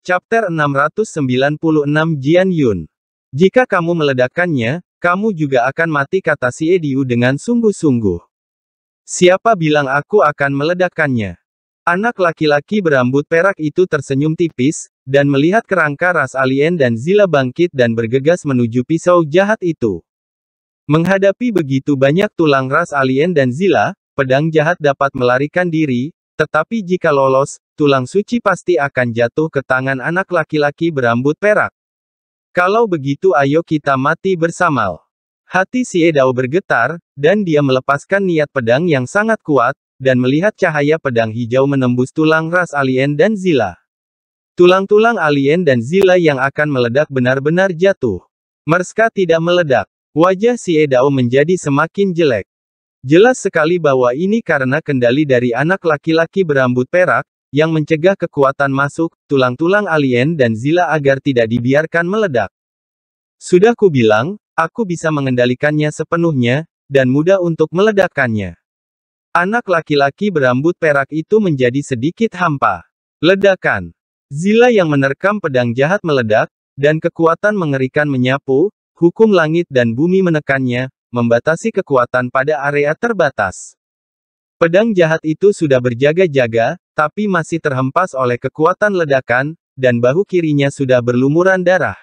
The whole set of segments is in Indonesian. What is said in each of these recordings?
Chapter 696 Jian Yun. Jika kamu meledakkannya, kamu juga akan mati kata si Ediu dengan sungguh-sungguh. Siapa bilang aku akan meledakkannya? Anak laki-laki berambut perak itu tersenyum tipis, dan melihat kerangka ras alien dan Zila bangkit dan bergegas menuju pisau jahat itu. Menghadapi begitu banyak tulang ras alien dan Zila, pedang jahat dapat melarikan diri, tetapi jika lolos, tulang suci pasti akan jatuh ke tangan anak laki-laki berambut perak. Kalau begitu ayo kita mati bersama. Hati Si Edao bergetar, dan dia melepaskan niat pedang yang sangat kuat, dan melihat cahaya pedang hijau menembus tulang ras alien dan Zila. Tulang-tulang alien dan Zila yang akan meledak benar-benar jatuh. Merska tidak meledak. Wajah Si Edao menjadi semakin jelek. Jelas sekali bahwa ini karena kendali dari anak laki-laki berambut perak, yang mencegah kekuatan masuk, tulang-tulang alien dan zila agar tidak dibiarkan meledak. Sudah ku bilang, aku bisa mengendalikannya sepenuhnya, dan mudah untuk meledakkannya. Anak laki-laki berambut perak itu menjadi sedikit hampa. Ledakan. Zila yang menerkam pedang jahat meledak, dan kekuatan mengerikan menyapu, hukum langit dan bumi menekannya, membatasi kekuatan pada area terbatas. Pedang jahat itu sudah berjaga-jaga, tapi masih terhempas oleh kekuatan ledakan, dan bahu kirinya sudah berlumuran darah.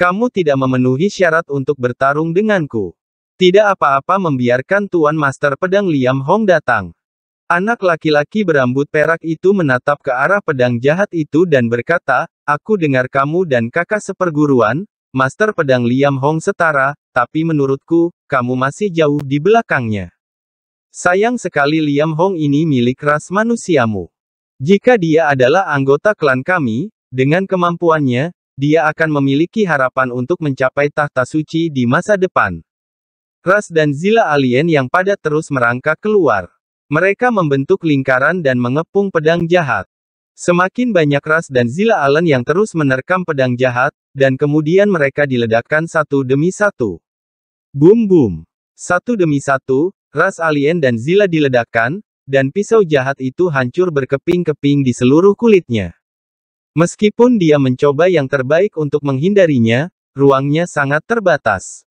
Kamu tidak memenuhi syarat untuk bertarung denganku. Tidak apa-apa membiarkan Tuan Master Pedang Liam Hong datang. Anak laki-laki berambut perak itu menatap ke arah pedang jahat itu dan berkata, Aku dengar kamu dan kakak seperguruan, Master pedang Liam Hong setara, tapi menurutku, kamu masih jauh di belakangnya. Sayang sekali Liam Hong ini milik ras manusiamu. Jika dia adalah anggota klan kami, dengan kemampuannya, dia akan memiliki harapan untuk mencapai tahta suci di masa depan. Ras dan zila alien yang padat terus merangkak keluar. Mereka membentuk lingkaran dan mengepung pedang jahat. Semakin banyak Ras dan Zila Allen yang terus menerkam pedang jahat, dan kemudian mereka diledakkan satu demi satu. Boom boom. Satu demi satu, Ras Alien dan Zila diledakkan, dan pisau jahat itu hancur berkeping-keping di seluruh kulitnya. Meskipun dia mencoba yang terbaik untuk menghindarinya, ruangnya sangat terbatas.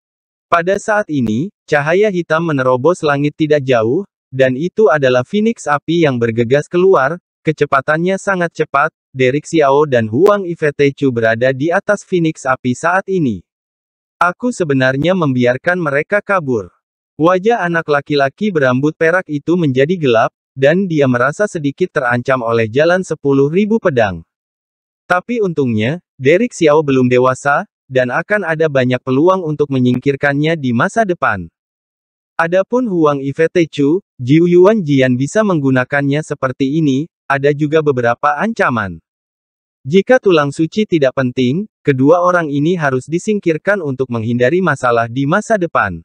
Pada saat ini, cahaya hitam menerobos langit tidak jauh, dan itu adalah Phoenix api yang bergegas keluar, Kecepatannya sangat cepat, Derek Xiao dan Huang Ifetechu berada di atas Phoenix api saat ini. Aku sebenarnya membiarkan mereka kabur. Wajah anak laki-laki berambut perak itu menjadi gelap, dan dia merasa sedikit terancam oleh jalan 10.000 pedang. Tapi untungnya, Derek Xiao belum dewasa, dan akan ada banyak peluang untuk menyingkirkannya di masa depan. Adapun Huang Ifetechu, Jiu Yuan Jian bisa menggunakannya seperti ini, ada juga beberapa ancaman. Jika tulang suci tidak penting, kedua orang ini harus disingkirkan untuk menghindari masalah di masa depan.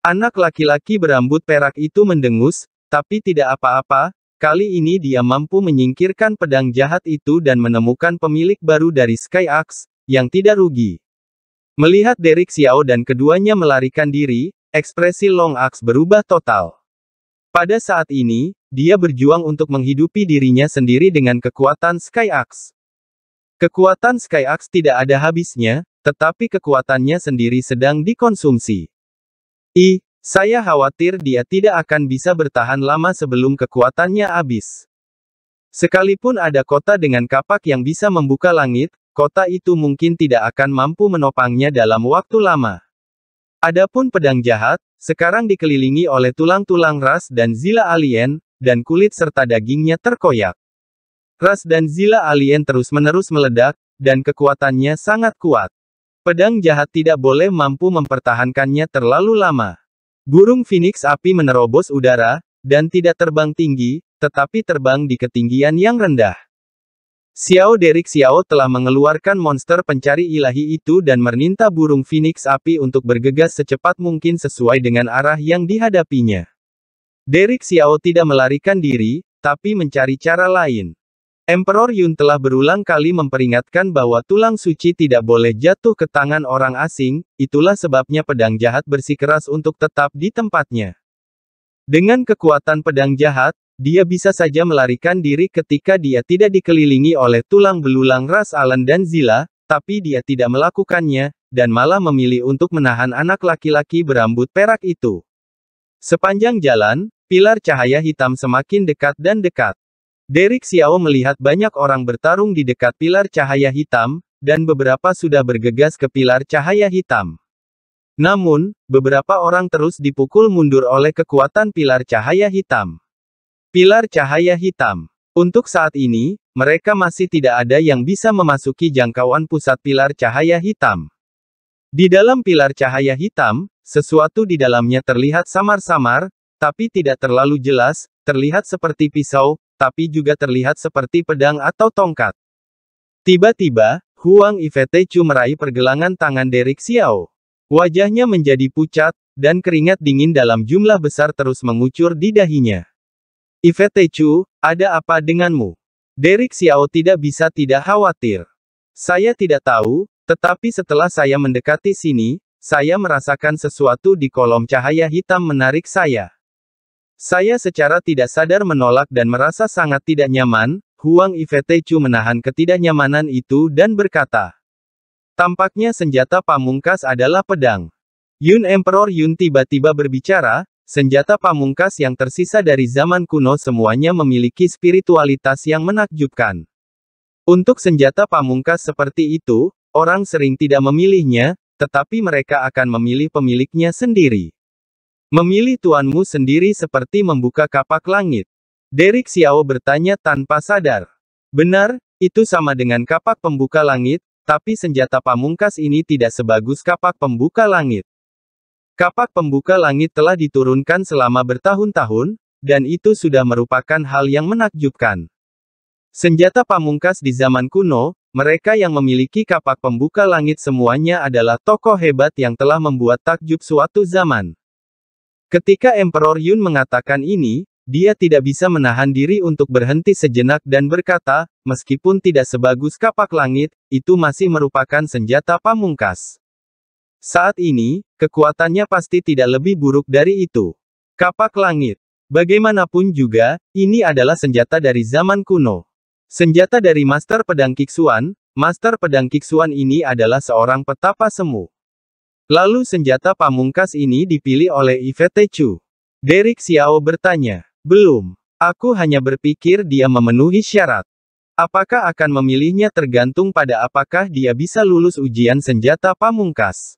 Anak laki-laki berambut perak itu mendengus, tapi tidak apa-apa, kali ini dia mampu menyingkirkan pedang jahat itu dan menemukan pemilik baru dari Sky Axe, yang tidak rugi. Melihat Derek Xiao dan keduanya melarikan diri, ekspresi Long Axe berubah total. Pada saat ini, dia berjuang untuk menghidupi dirinya sendiri dengan kekuatan Sky Axe. Kekuatan Sky Axe tidak ada habisnya, tetapi kekuatannya sendiri sedang dikonsumsi. I, saya khawatir dia tidak akan bisa bertahan lama sebelum kekuatannya habis. Sekalipun ada kota dengan kapak yang bisa membuka langit, kota itu mungkin tidak akan mampu menopangnya dalam waktu lama. Adapun pedang jahat, sekarang dikelilingi oleh tulang-tulang ras dan zila alien, dan kulit serta dagingnya terkoyak. Ras dan zila alien terus-menerus meledak, dan kekuatannya sangat kuat. Pedang jahat tidak boleh mampu mempertahankannya terlalu lama. Burung Phoenix api menerobos udara, dan tidak terbang tinggi, tetapi terbang di ketinggian yang rendah. Xiao Derek Xiao telah mengeluarkan monster pencari ilahi itu dan meminta burung Phoenix api untuk bergegas secepat mungkin sesuai dengan arah yang dihadapinya. Derek Xiao tidak melarikan diri, tapi mencari cara lain. Emperor Yun telah berulang kali memperingatkan bahwa tulang suci tidak boleh jatuh ke tangan orang asing, itulah sebabnya pedang jahat bersikeras untuk tetap di tempatnya. Dengan kekuatan pedang jahat, dia bisa saja melarikan diri ketika dia tidak dikelilingi oleh tulang belulang ras Alan dan Zila, tapi dia tidak melakukannya, dan malah memilih untuk menahan anak laki-laki berambut perak itu. Sepanjang jalan, pilar cahaya hitam semakin dekat dan dekat. Derek Xiao melihat banyak orang bertarung di dekat pilar cahaya hitam, dan beberapa sudah bergegas ke pilar cahaya hitam. Namun, beberapa orang terus dipukul mundur oleh kekuatan pilar cahaya hitam. Pilar cahaya hitam. Untuk saat ini, mereka masih tidak ada yang bisa memasuki jangkauan pusat pilar cahaya hitam. Di dalam pilar cahaya hitam, sesuatu di dalamnya terlihat samar-samar, tapi tidak terlalu jelas, terlihat seperti pisau, tapi juga terlihat seperti pedang atau tongkat. Tiba-tiba, Huang Ifetechu meraih pergelangan tangan Derek Xiao. Wajahnya menjadi pucat, dan keringat dingin dalam jumlah besar terus mengucur di dahinya. Yvette Chu, ada apa denganmu? Derek Xiao tidak bisa tidak khawatir. Saya tidak tahu, tetapi setelah saya mendekati sini, saya merasakan sesuatu di kolom cahaya hitam menarik saya. Saya secara tidak sadar menolak dan merasa sangat tidak nyaman, Huang Yvette Chu menahan ketidaknyamanan itu dan berkata. Tampaknya senjata pamungkas adalah pedang. Yun Emperor Yun tiba-tiba berbicara, Senjata pamungkas yang tersisa dari zaman kuno semuanya memiliki spiritualitas yang menakjubkan. Untuk senjata pamungkas seperti itu, orang sering tidak memilihnya, tetapi mereka akan memilih pemiliknya sendiri. Memilih tuanmu sendiri seperti membuka kapak langit. Derek Xiao bertanya tanpa sadar. Benar, itu sama dengan kapak pembuka langit, tapi senjata pamungkas ini tidak sebagus kapak pembuka langit. Kapak pembuka langit telah diturunkan selama bertahun-tahun, dan itu sudah merupakan hal yang menakjubkan. Senjata pamungkas di zaman kuno, mereka yang memiliki kapak pembuka langit semuanya adalah tokoh hebat yang telah membuat takjub suatu zaman. Ketika Emperor Yun mengatakan ini, dia tidak bisa menahan diri untuk berhenti sejenak dan berkata, meskipun tidak sebagus kapak langit, itu masih merupakan senjata pamungkas. Saat ini, kekuatannya pasti tidak lebih buruk dari itu. Kapak langit. Bagaimanapun juga, ini adalah senjata dari zaman kuno. Senjata dari Master Pedang Kiksuan, Master Pedang Kiksuan ini adalah seorang petapa semu. Lalu senjata pamungkas ini dipilih oleh Yvette Chu. Derek Xiao bertanya, belum, aku hanya berpikir dia memenuhi syarat. Apakah akan memilihnya tergantung pada apakah dia bisa lulus ujian senjata pamungkas.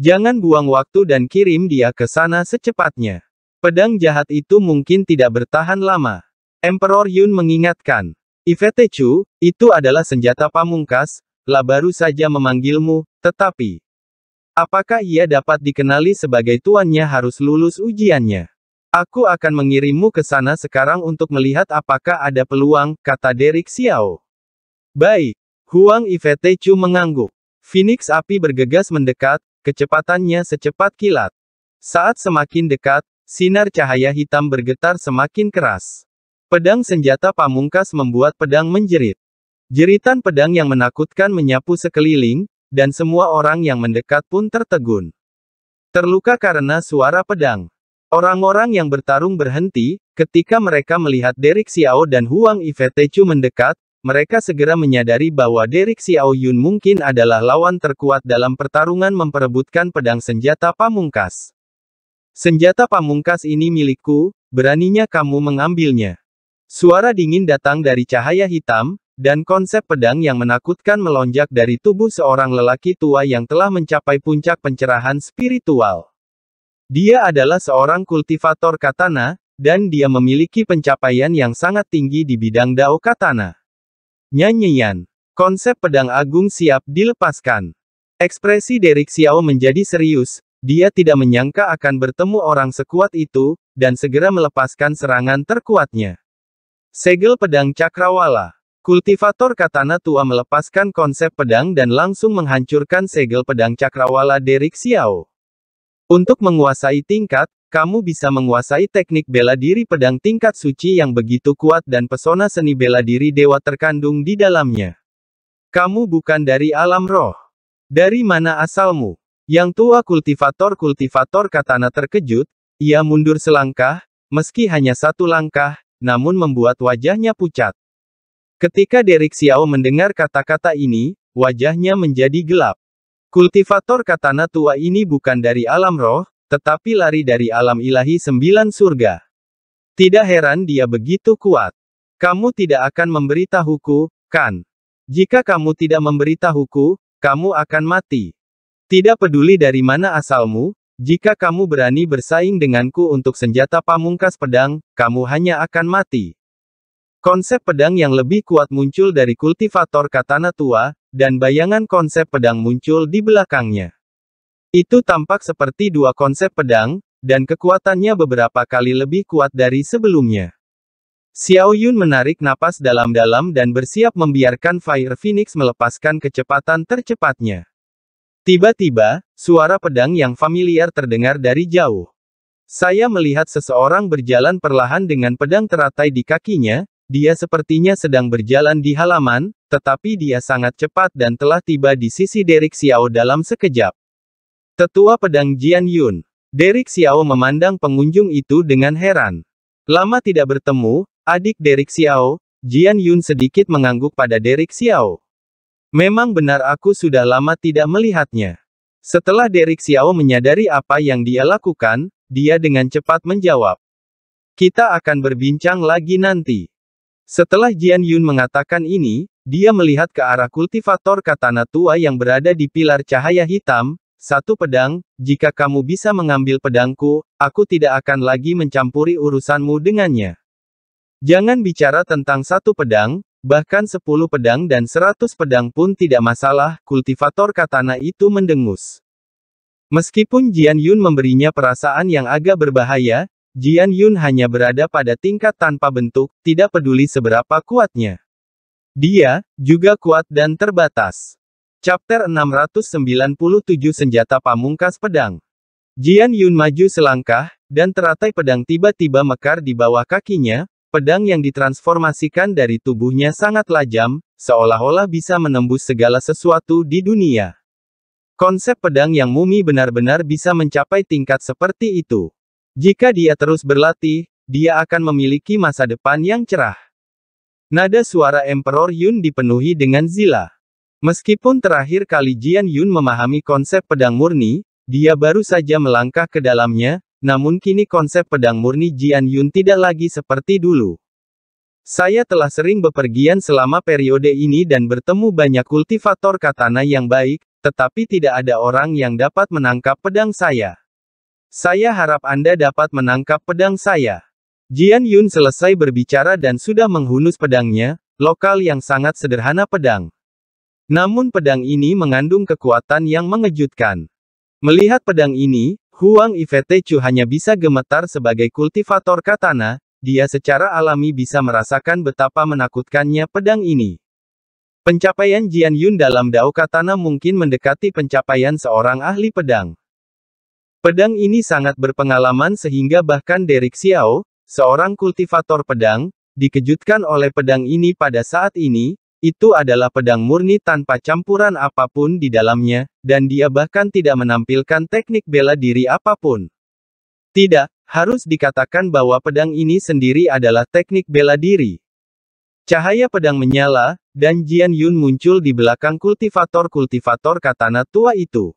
Jangan buang waktu dan kirim dia ke sana secepatnya. Pedang jahat itu mungkin tidak bertahan lama. Emperor Yun mengingatkan. Ivete Chu, itu adalah senjata pamungkas, lah baru saja memanggilmu, tetapi... Apakah ia dapat dikenali sebagai tuannya harus lulus ujiannya? Aku akan mengirimmu ke sana sekarang untuk melihat apakah ada peluang, kata Derek Xiao. Baik. Huang Ivete Chu mengangguk. Phoenix api bergegas mendekat, Kecepatannya secepat kilat. Saat semakin dekat, sinar cahaya hitam bergetar semakin keras. Pedang senjata pamungkas membuat pedang menjerit. Jeritan pedang yang menakutkan menyapu sekeliling, dan semua orang yang mendekat pun tertegun. Terluka karena suara pedang. Orang-orang yang bertarung berhenti, ketika mereka melihat Derek Xiao dan Huang Ifetechu mendekat, mereka segera menyadari bahwa Derek Xiaoyun mungkin adalah lawan terkuat dalam pertarungan memperebutkan pedang senjata pamungkas. Senjata pamungkas ini milikku, beraninya kamu mengambilnya. Suara dingin datang dari cahaya hitam, dan konsep pedang yang menakutkan melonjak dari tubuh seorang lelaki tua yang telah mencapai puncak pencerahan spiritual. Dia adalah seorang kultivator katana, dan dia memiliki pencapaian yang sangat tinggi di bidang Dao Katana. Nyanyian. Konsep pedang agung siap dilepaskan. Ekspresi Derek Xiao menjadi serius, dia tidak menyangka akan bertemu orang sekuat itu, dan segera melepaskan serangan terkuatnya. Segel pedang cakrawala. Kultivator katana tua melepaskan konsep pedang dan langsung menghancurkan segel pedang cakrawala Derek Xiao. Untuk menguasai tingkat, kamu bisa menguasai teknik bela diri pedang tingkat suci yang begitu kuat dan pesona seni bela diri dewa terkandung di dalamnya. Kamu bukan dari alam roh. Dari mana asalmu? Yang tua kultivator-kultivator katana terkejut, ia mundur selangkah, meski hanya satu langkah, namun membuat wajahnya pucat. Ketika Derek Xiao mendengar kata-kata ini, wajahnya menjadi gelap. Kultivator katana tua ini bukan dari alam roh, tetapi lari dari alam ilahi sembilan surga. Tidak heran dia begitu kuat. Kamu tidak akan memberitahuku, kan? Jika kamu tidak memberitahuku, kamu akan mati. Tidak peduli dari mana asalmu, jika kamu berani bersaing denganku untuk senjata pamungkas pedang, kamu hanya akan mati. Konsep pedang yang lebih kuat muncul dari kultivator katana tua, dan bayangan konsep pedang muncul di belakangnya. Itu tampak seperti dua konsep pedang, dan kekuatannya beberapa kali lebih kuat dari sebelumnya. Xiao Yun menarik napas dalam-dalam dan bersiap membiarkan Fire Phoenix melepaskan kecepatan tercepatnya. Tiba-tiba, suara pedang yang familiar terdengar dari jauh. Saya melihat seseorang berjalan perlahan dengan pedang teratai di kakinya, dia sepertinya sedang berjalan di halaman, tetapi dia sangat cepat dan telah tiba di sisi Derek Xiao dalam sekejap. Tetua pedang Jian Yun. Derek Xiao memandang pengunjung itu dengan heran. Lama tidak bertemu, adik Derek Xiao, Jian Yun sedikit mengangguk pada Derek Xiao. Memang benar aku sudah lama tidak melihatnya. Setelah Derek Xiao menyadari apa yang dia lakukan, dia dengan cepat menjawab. Kita akan berbincang lagi nanti. Setelah Jian Yun mengatakan ini, dia melihat ke arah kultivator katana tua yang berada di pilar cahaya hitam, satu pedang, jika kamu bisa mengambil pedangku, aku tidak akan lagi mencampuri urusanmu dengannya. Jangan bicara tentang satu pedang, bahkan sepuluh pedang dan seratus pedang pun tidak masalah, kultivator katana itu mendengus. Meskipun Jian Yun memberinya perasaan yang agak berbahaya, Jian Yun hanya berada pada tingkat tanpa bentuk, tidak peduli seberapa kuatnya. Dia, juga kuat dan terbatas. Chapter 697 Senjata Pamungkas Pedang Jian Yun maju selangkah, dan teratai pedang tiba-tiba mekar di bawah kakinya, pedang yang ditransformasikan dari tubuhnya sangat lajam, seolah-olah bisa menembus segala sesuatu di dunia. Konsep pedang yang mumi benar-benar bisa mencapai tingkat seperti itu. Jika dia terus berlatih, dia akan memiliki masa depan yang cerah. Nada suara Emperor Yun dipenuhi dengan zila. Meskipun terakhir kali Jian Yun memahami konsep pedang murni, dia baru saja melangkah ke dalamnya, namun kini konsep pedang murni Jian Yun tidak lagi seperti dulu. Saya telah sering bepergian selama periode ini dan bertemu banyak kultivator katana yang baik, tetapi tidak ada orang yang dapat menangkap pedang saya. Saya harap Anda dapat menangkap pedang saya. Jian Yun selesai berbicara dan sudah menghunus pedangnya, lokal yang sangat sederhana pedang. Namun pedang ini mengandung kekuatan yang mengejutkan. Melihat pedang ini, Huang Ifetechu hanya bisa gemetar sebagai kultivator katana, dia secara alami bisa merasakan betapa menakutkannya pedang ini. Pencapaian Jian Yun dalam Dao Katana mungkin mendekati pencapaian seorang ahli pedang. Pedang ini sangat berpengalaman sehingga bahkan Derek Xiao, seorang kultivator pedang, dikejutkan oleh pedang ini pada saat ini, itu adalah pedang murni tanpa campuran apapun di dalamnya, dan dia bahkan tidak menampilkan teknik bela diri apapun. Tidak, harus dikatakan bahwa pedang ini sendiri adalah teknik bela diri. Cahaya pedang menyala, dan Jian Yun muncul di belakang kultivator-kultivator katana tua itu.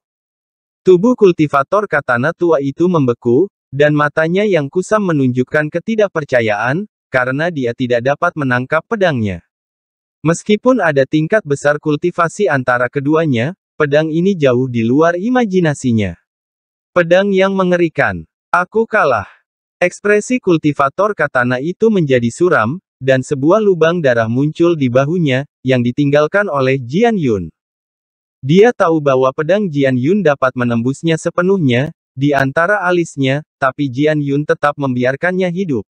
Tubuh kultivator katana tua itu membeku, dan matanya yang kusam menunjukkan ketidakpercayaan, karena dia tidak dapat menangkap pedangnya. Meskipun ada tingkat besar kultivasi antara keduanya, pedang ini jauh di luar imajinasinya. Pedang yang mengerikan. Aku kalah. Ekspresi kultivator katana itu menjadi suram, dan sebuah lubang darah muncul di bahunya, yang ditinggalkan oleh Jian Yun. Dia tahu bahwa pedang Jian Yun dapat menembusnya sepenuhnya, di antara alisnya, tapi Jian Yun tetap membiarkannya hidup.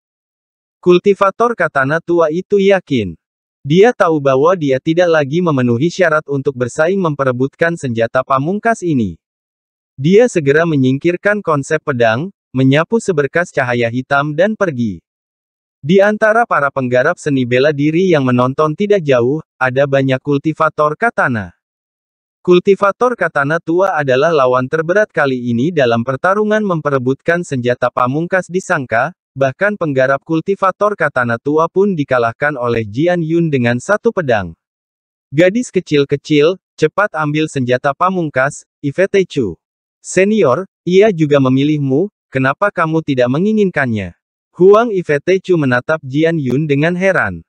Kultivator katana tua itu yakin, dia tahu bahwa dia tidak lagi memenuhi syarat untuk bersaing memperebutkan senjata pamungkas ini. Dia segera menyingkirkan konsep pedang, menyapu seberkas cahaya hitam dan pergi. Di antara para penggarap seni bela diri yang menonton tidak jauh, ada banyak kultivator katana. Kultivator katana tua adalah lawan terberat kali ini dalam pertarungan memperebutkan senjata pamungkas disangka, Bahkan penggarap kultivator katana tua pun dikalahkan oleh Jian Yun dengan satu pedang. Gadis kecil-kecil, cepat ambil senjata pamungkas, Ivete Chu. Senior, ia juga memilihmu, kenapa kamu tidak menginginkannya? Huang Ivete Chu menatap Jian Yun dengan heran.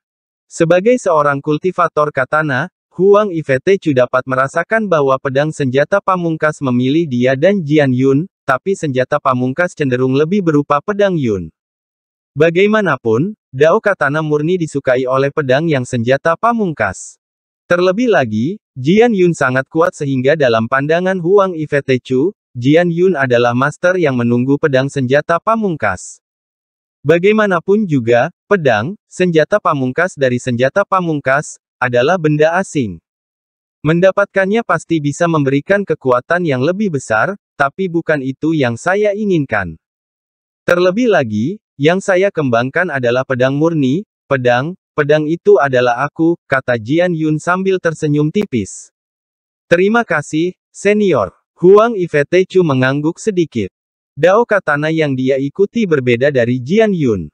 Sebagai seorang kultivator katana, Huang Ivete Chu dapat merasakan bahwa pedang senjata pamungkas memilih dia dan Jian Yun, tapi senjata pamungkas cenderung lebih berupa pedang Yun. Bagaimanapun, Dao Katana murni disukai oleh pedang yang senjata pamungkas. Terlebih lagi, Jian Yun sangat kuat sehingga dalam pandangan Huang Ifetechu, Jian Yun adalah master yang menunggu pedang senjata pamungkas. Bagaimanapun juga, pedang, senjata pamungkas dari senjata pamungkas, adalah benda asing. Mendapatkannya pasti bisa memberikan kekuatan yang lebih besar, tapi bukan itu yang saya inginkan. Terlebih lagi, yang saya kembangkan adalah pedang murni, pedang, pedang itu adalah aku, kata Jian Yun sambil tersenyum tipis. Terima kasih, senior. Huang Ifetechu mengangguk sedikit. Dao katana yang dia ikuti berbeda dari Jian Yun.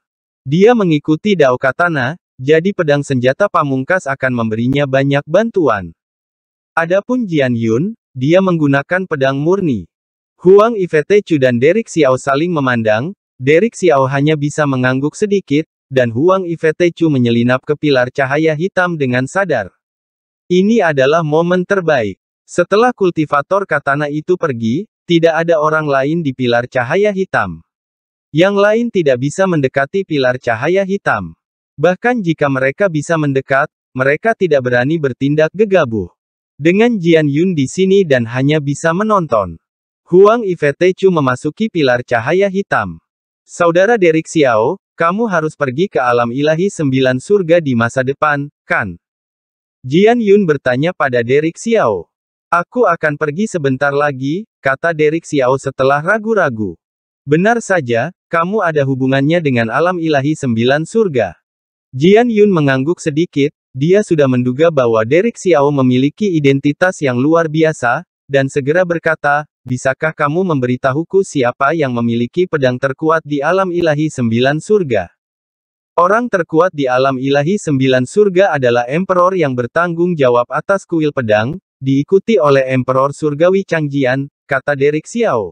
Dia mengikuti Dao katana, jadi pedang senjata pamungkas akan memberinya banyak bantuan. Adapun Jian Yun, dia menggunakan pedang murni. Huang Ifetechu dan Derek Xiao saling memandang, Derek Xiao hanya bisa mengangguk sedikit, dan Huang Ifetechu menyelinap ke pilar cahaya hitam dengan sadar. Ini adalah momen terbaik. Setelah kultivator katana itu pergi, tidak ada orang lain di pilar cahaya hitam. Yang lain tidak bisa mendekati pilar cahaya hitam. Bahkan jika mereka bisa mendekat, mereka tidak berani bertindak gegabah. Dengan Jian Yun di sini dan hanya bisa menonton. Huang Ifetechu memasuki pilar cahaya hitam. Saudara Derek Xiao, kamu harus pergi ke alam ilahi sembilan surga di masa depan, kan? Jian Yun bertanya pada Derek Xiao. Aku akan pergi sebentar lagi, kata Derek Xiao setelah ragu-ragu. Benar saja, kamu ada hubungannya dengan alam ilahi sembilan surga. Jian Yun mengangguk sedikit, dia sudah menduga bahwa Derek Xiao memiliki identitas yang luar biasa, dan segera berkata, Bisakah kamu memberitahuku siapa yang memiliki pedang terkuat di alam ilahi sembilan surga? Orang terkuat di alam ilahi sembilan surga adalah emperor yang bertanggung jawab atas kuil pedang, diikuti oleh emperor surgawi Changjian, kata Derek Xiao.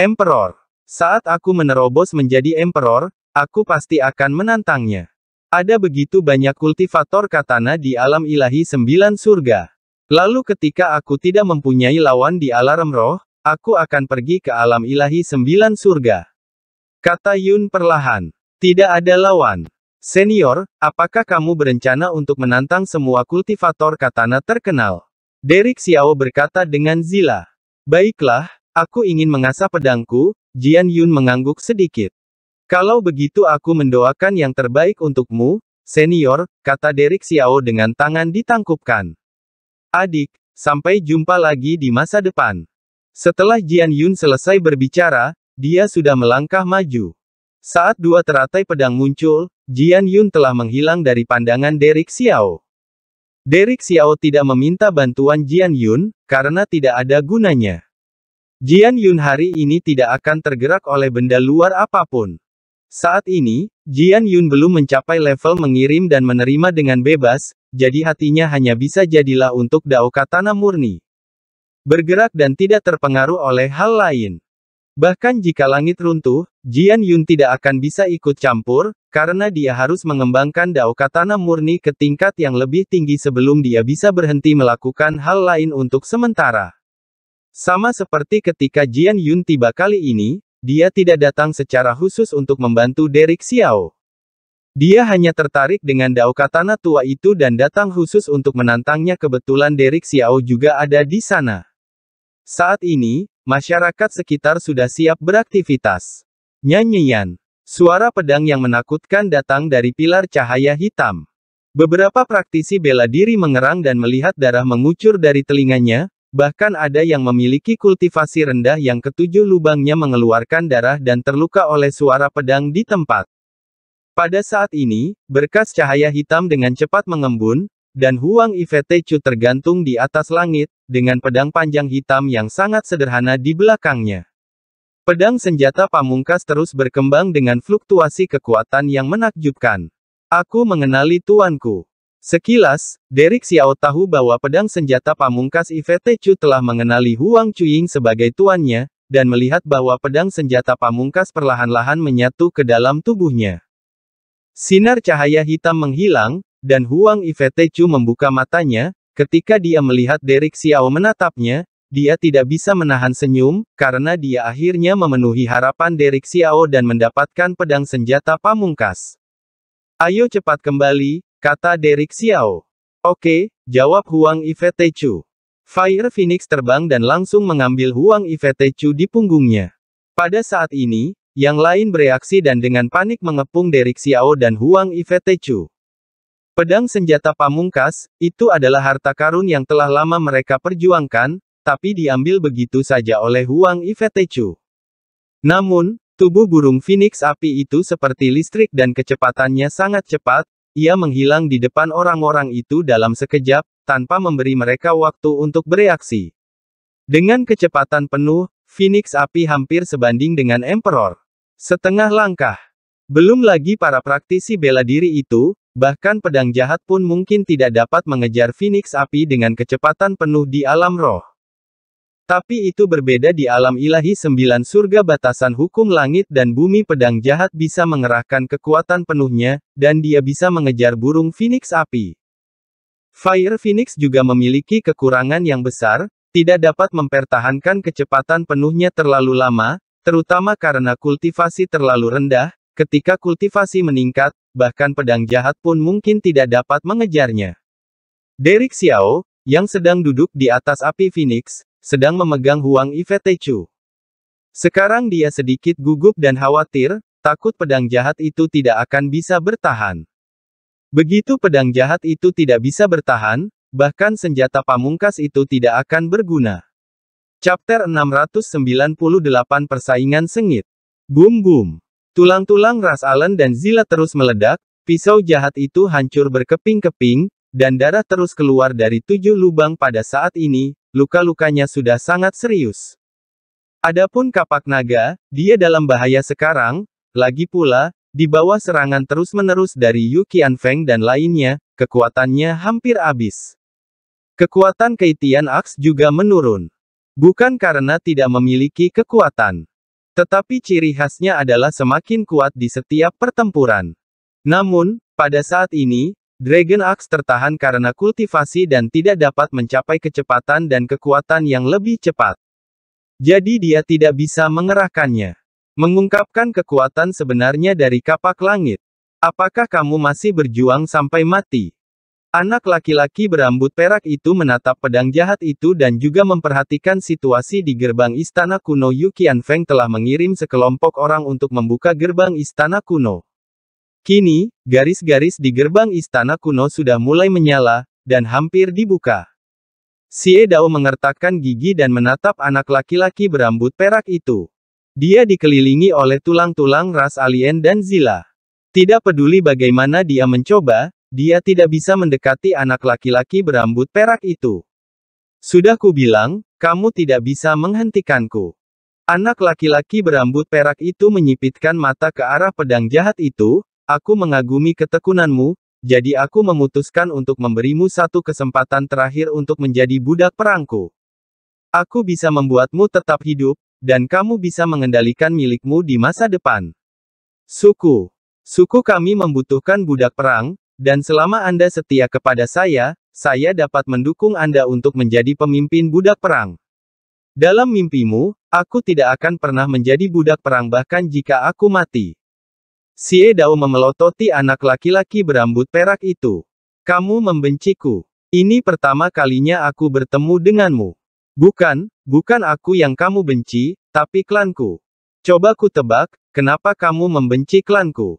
Emperor, saat aku menerobos menjadi emperor, aku pasti akan menantangnya. Ada begitu banyak kultivator katana di alam ilahi sembilan surga. Lalu ketika aku tidak mempunyai lawan di alarm roh, aku akan pergi ke alam ilahi sembilan surga. Kata Yun perlahan. Tidak ada lawan. Senior, apakah kamu berencana untuk menantang semua kultivator katana terkenal? Derek Xiao berkata dengan zila. Baiklah, aku ingin mengasah pedangku, Jian Yun mengangguk sedikit. Kalau begitu aku mendoakan yang terbaik untukmu, senior, kata Derek Xiao dengan tangan ditangkupkan. Adik, sampai jumpa lagi di masa depan. Setelah Jian Yun selesai berbicara, dia sudah melangkah maju. Saat dua teratai pedang muncul, Jian Yun telah menghilang dari pandangan Derek Xiao. Derek Xiao tidak meminta bantuan Jian Yun, karena tidak ada gunanya. Jian Yun hari ini tidak akan tergerak oleh benda luar apapun. Saat ini, Jian Yun belum mencapai level mengirim dan menerima dengan bebas, jadi hatinya hanya bisa jadilah untuk dao katana murni. Bergerak dan tidak terpengaruh oleh hal lain. Bahkan jika langit runtuh, Jian Yun tidak akan bisa ikut campur, karena dia harus mengembangkan Dao Katana murni ke tingkat yang lebih tinggi sebelum dia bisa berhenti melakukan hal lain untuk sementara. Sama seperti ketika Jian Yun tiba kali ini, dia tidak datang secara khusus untuk membantu Derek Xiao. Dia hanya tertarik dengan Dao Katana tua itu dan datang khusus untuk menantangnya kebetulan Derek Xiao juga ada di sana. Saat ini, masyarakat sekitar sudah siap beraktivitas. Nyanyian. Suara pedang yang menakutkan datang dari pilar cahaya hitam. Beberapa praktisi bela diri mengerang dan melihat darah mengucur dari telinganya, bahkan ada yang memiliki kultivasi rendah yang ketujuh lubangnya mengeluarkan darah dan terluka oleh suara pedang di tempat. Pada saat ini, berkas cahaya hitam dengan cepat mengembun, dan Huang Ifetechu tergantung di atas langit, dengan pedang panjang hitam yang sangat sederhana di belakangnya. Pedang senjata pamungkas terus berkembang dengan fluktuasi kekuatan yang menakjubkan. Aku mengenali tuanku. Sekilas, Derek Xiao tahu bahwa pedang senjata pamungkas Ifetechu telah mengenali Huang Chuying sebagai tuannya, dan melihat bahwa pedang senjata pamungkas perlahan-lahan menyatu ke dalam tubuhnya. Sinar cahaya hitam menghilang, dan Huang Ifetechu membuka matanya, ketika dia melihat Derek Xiao menatapnya, dia tidak bisa menahan senyum, karena dia akhirnya memenuhi harapan Derek Xiao dan mendapatkan pedang senjata pamungkas. Ayo cepat kembali, kata Derek Xiao. Oke, jawab Huang Ifetechu. Fire Phoenix terbang dan langsung mengambil Huang Ifetechu di punggungnya. Pada saat ini, yang lain bereaksi dan dengan panik mengepung Derek Xiao dan Huang Chu. Pedang senjata pamungkas, itu adalah harta karun yang telah lama mereka perjuangkan, tapi diambil begitu saja oleh Huang Ifetechu. Namun, tubuh burung Phoenix api itu seperti listrik dan kecepatannya sangat cepat, ia menghilang di depan orang-orang itu dalam sekejap, tanpa memberi mereka waktu untuk bereaksi. Dengan kecepatan penuh, Phoenix api hampir sebanding dengan Emperor. Setengah langkah. Belum lagi para praktisi bela diri itu, bahkan pedang jahat pun mungkin tidak dapat mengejar Phoenix api dengan kecepatan penuh di alam roh. Tapi itu berbeda di alam ilahi sembilan surga batasan hukum langit dan bumi pedang jahat bisa mengerahkan kekuatan penuhnya, dan dia bisa mengejar burung Phoenix api. Fire Phoenix juga memiliki kekurangan yang besar, tidak dapat mempertahankan kecepatan penuhnya terlalu lama, terutama karena kultivasi terlalu rendah, ketika kultivasi meningkat, bahkan pedang jahat pun mungkin tidak dapat mengejarnya. Derek Xiao, yang sedang duduk di atas api Phoenix, sedang memegang Huang Ifetechu. Sekarang dia sedikit gugup dan khawatir, takut pedang jahat itu tidak akan bisa bertahan. Begitu pedang jahat itu tidak bisa bertahan, bahkan senjata pamungkas itu tidak akan berguna. Chapter 698 Persaingan Sengit Boom boom. Tulang-tulang Ras Allen dan Zila terus meledak, pisau jahat itu hancur berkeping-keping, dan darah terus keluar dari tujuh lubang pada saat ini, luka-lukanya sudah sangat serius. Adapun kapak naga, dia dalam bahaya sekarang, lagi pula, di bawah serangan terus-menerus dari Yu Qianfeng dan lainnya, kekuatannya hampir habis. Kekuatan Keitian Aks juga menurun. Bukan karena tidak memiliki kekuatan. Tetapi ciri khasnya adalah semakin kuat di setiap pertempuran. Namun, pada saat ini, Dragon Axe tertahan karena kultivasi dan tidak dapat mencapai kecepatan dan kekuatan yang lebih cepat. Jadi dia tidak bisa mengerahkannya. Mengungkapkan kekuatan sebenarnya dari kapak langit. Apakah kamu masih berjuang sampai mati? Anak laki-laki berambut perak itu menatap pedang jahat itu dan juga memperhatikan situasi di gerbang istana kuno Yukian Feng telah mengirim sekelompok orang untuk membuka gerbang istana kuno. Kini, garis-garis di gerbang istana kuno sudah mulai menyala, dan hampir dibuka. Si Dao mengertakkan gigi dan menatap anak laki-laki berambut perak itu. Dia dikelilingi oleh tulang-tulang ras alien dan zila. Tidak peduli bagaimana dia mencoba, dia tidak bisa mendekati anak laki-laki berambut perak itu. Sudah kubilang, kamu tidak bisa menghentikanku. Anak laki-laki berambut perak itu menyipitkan mata ke arah pedang jahat itu, aku mengagumi ketekunanmu, jadi aku memutuskan untuk memberimu satu kesempatan terakhir untuk menjadi budak perangku. Aku bisa membuatmu tetap hidup, dan kamu bisa mengendalikan milikmu di masa depan. Suku. Suku kami membutuhkan budak perang, dan selama Anda setia kepada saya, saya dapat mendukung Anda untuk menjadi pemimpin budak perang. Dalam mimpimu, aku tidak akan pernah menjadi budak perang bahkan jika aku mati. Sie Dao memelototi anak laki-laki berambut perak itu. Kamu membenciku. Ini pertama kalinya aku bertemu denganmu. Bukan, bukan aku yang kamu benci, tapi klanku. Coba ku tebak, kenapa kamu membenci klanku?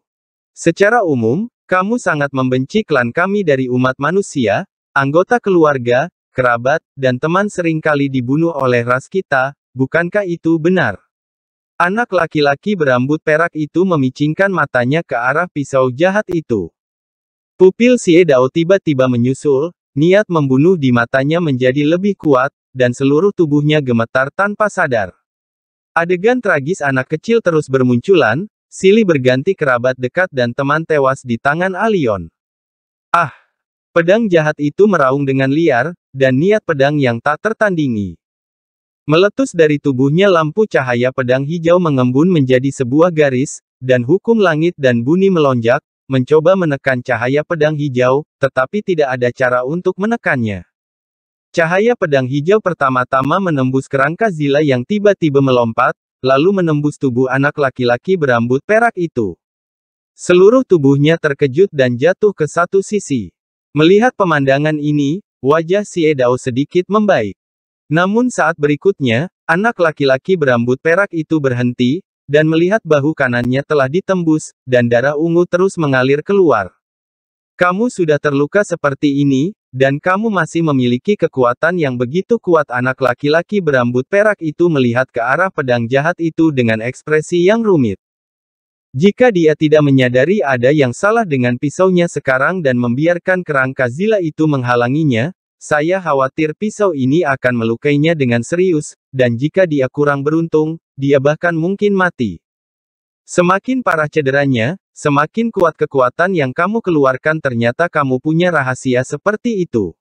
Secara umum, kamu sangat membenci klan kami dari umat manusia, anggota keluarga, kerabat, dan teman seringkali dibunuh oleh ras kita, bukankah itu benar? Anak laki-laki berambut perak itu memicingkan matanya ke arah pisau jahat itu. Pupil si Dao tiba-tiba menyusul, niat membunuh di matanya menjadi lebih kuat, dan seluruh tubuhnya gemetar tanpa sadar. Adegan tragis anak kecil terus bermunculan, Sili berganti kerabat dekat dan teman tewas di tangan Alion. Ah! Pedang jahat itu meraung dengan liar, dan niat pedang yang tak tertandingi. Meletus dari tubuhnya lampu cahaya pedang hijau mengembun menjadi sebuah garis, dan hukum langit dan bunyi melonjak, mencoba menekan cahaya pedang hijau, tetapi tidak ada cara untuk menekannya. Cahaya pedang hijau pertama-tama menembus kerangka Zila yang tiba-tiba melompat, lalu menembus tubuh anak laki-laki berambut perak itu. Seluruh tubuhnya terkejut dan jatuh ke satu sisi. Melihat pemandangan ini, wajah si Edao sedikit membaik. Namun saat berikutnya, anak laki-laki berambut perak itu berhenti, dan melihat bahu kanannya telah ditembus, dan darah ungu terus mengalir keluar. Kamu sudah terluka seperti ini, dan kamu masih memiliki kekuatan yang begitu kuat anak laki-laki berambut perak itu melihat ke arah pedang jahat itu dengan ekspresi yang rumit. Jika dia tidak menyadari ada yang salah dengan pisaunya sekarang dan membiarkan kerangka zila itu menghalanginya, saya khawatir pisau ini akan melukainya dengan serius, dan jika dia kurang beruntung, dia bahkan mungkin mati. Semakin parah cederanya, semakin kuat kekuatan yang kamu keluarkan ternyata kamu punya rahasia seperti itu.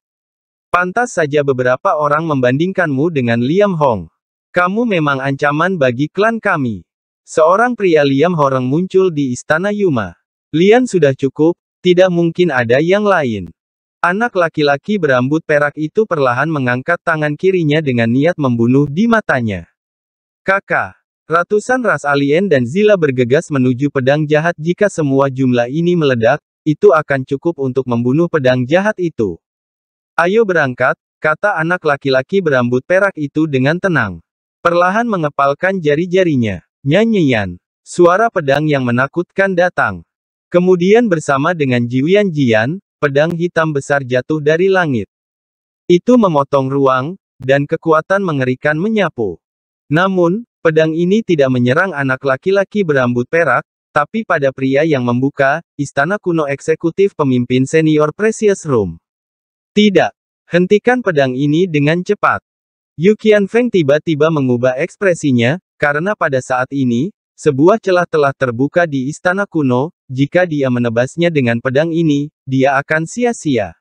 Pantas saja beberapa orang membandingkanmu dengan Liam Hong. Kamu memang ancaman bagi klan kami. Seorang pria Liam Horeng muncul di istana Yuma. Lian sudah cukup, tidak mungkin ada yang lain. Anak laki-laki berambut perak itu perlahan mengangkat tangan kirinya dengan niat membunuh di matanya. Kakak, Ratusan ras alien dan Zila bergegas menuju pedang jahat jika semua jumlah ini meledak, itu akan cukup untuk membunuh pedang jahat itu. Ayo berangkat, kata anak laki-laki berambut perak itu dengan tenang. Perlahan mengepalkan jari-jarinya. Nyanyian. Suara pedang yang menakutkan datang. Kemudian bersama dengan Jiwian Jian, pedang hitam besar jatuh dari langit. Itu memotong ruang, dan kekuatan mengerikan menyapu. Namun, Pedang ini tidak menyerang anak laki-laki berambut perak, tapi pada pria yang membuka, istana kuno eksekutif pemimpin senior Precious Room. Tidak. Hentikan pedang ini dengan cepat. Yukian Feng tiba-tiba mengubah ekspresinya, karena pada saat ini, sebuah celah telah terbuka di istana kuno, jika dia menebasnya dengan pedang ini, dia akan sia-sia.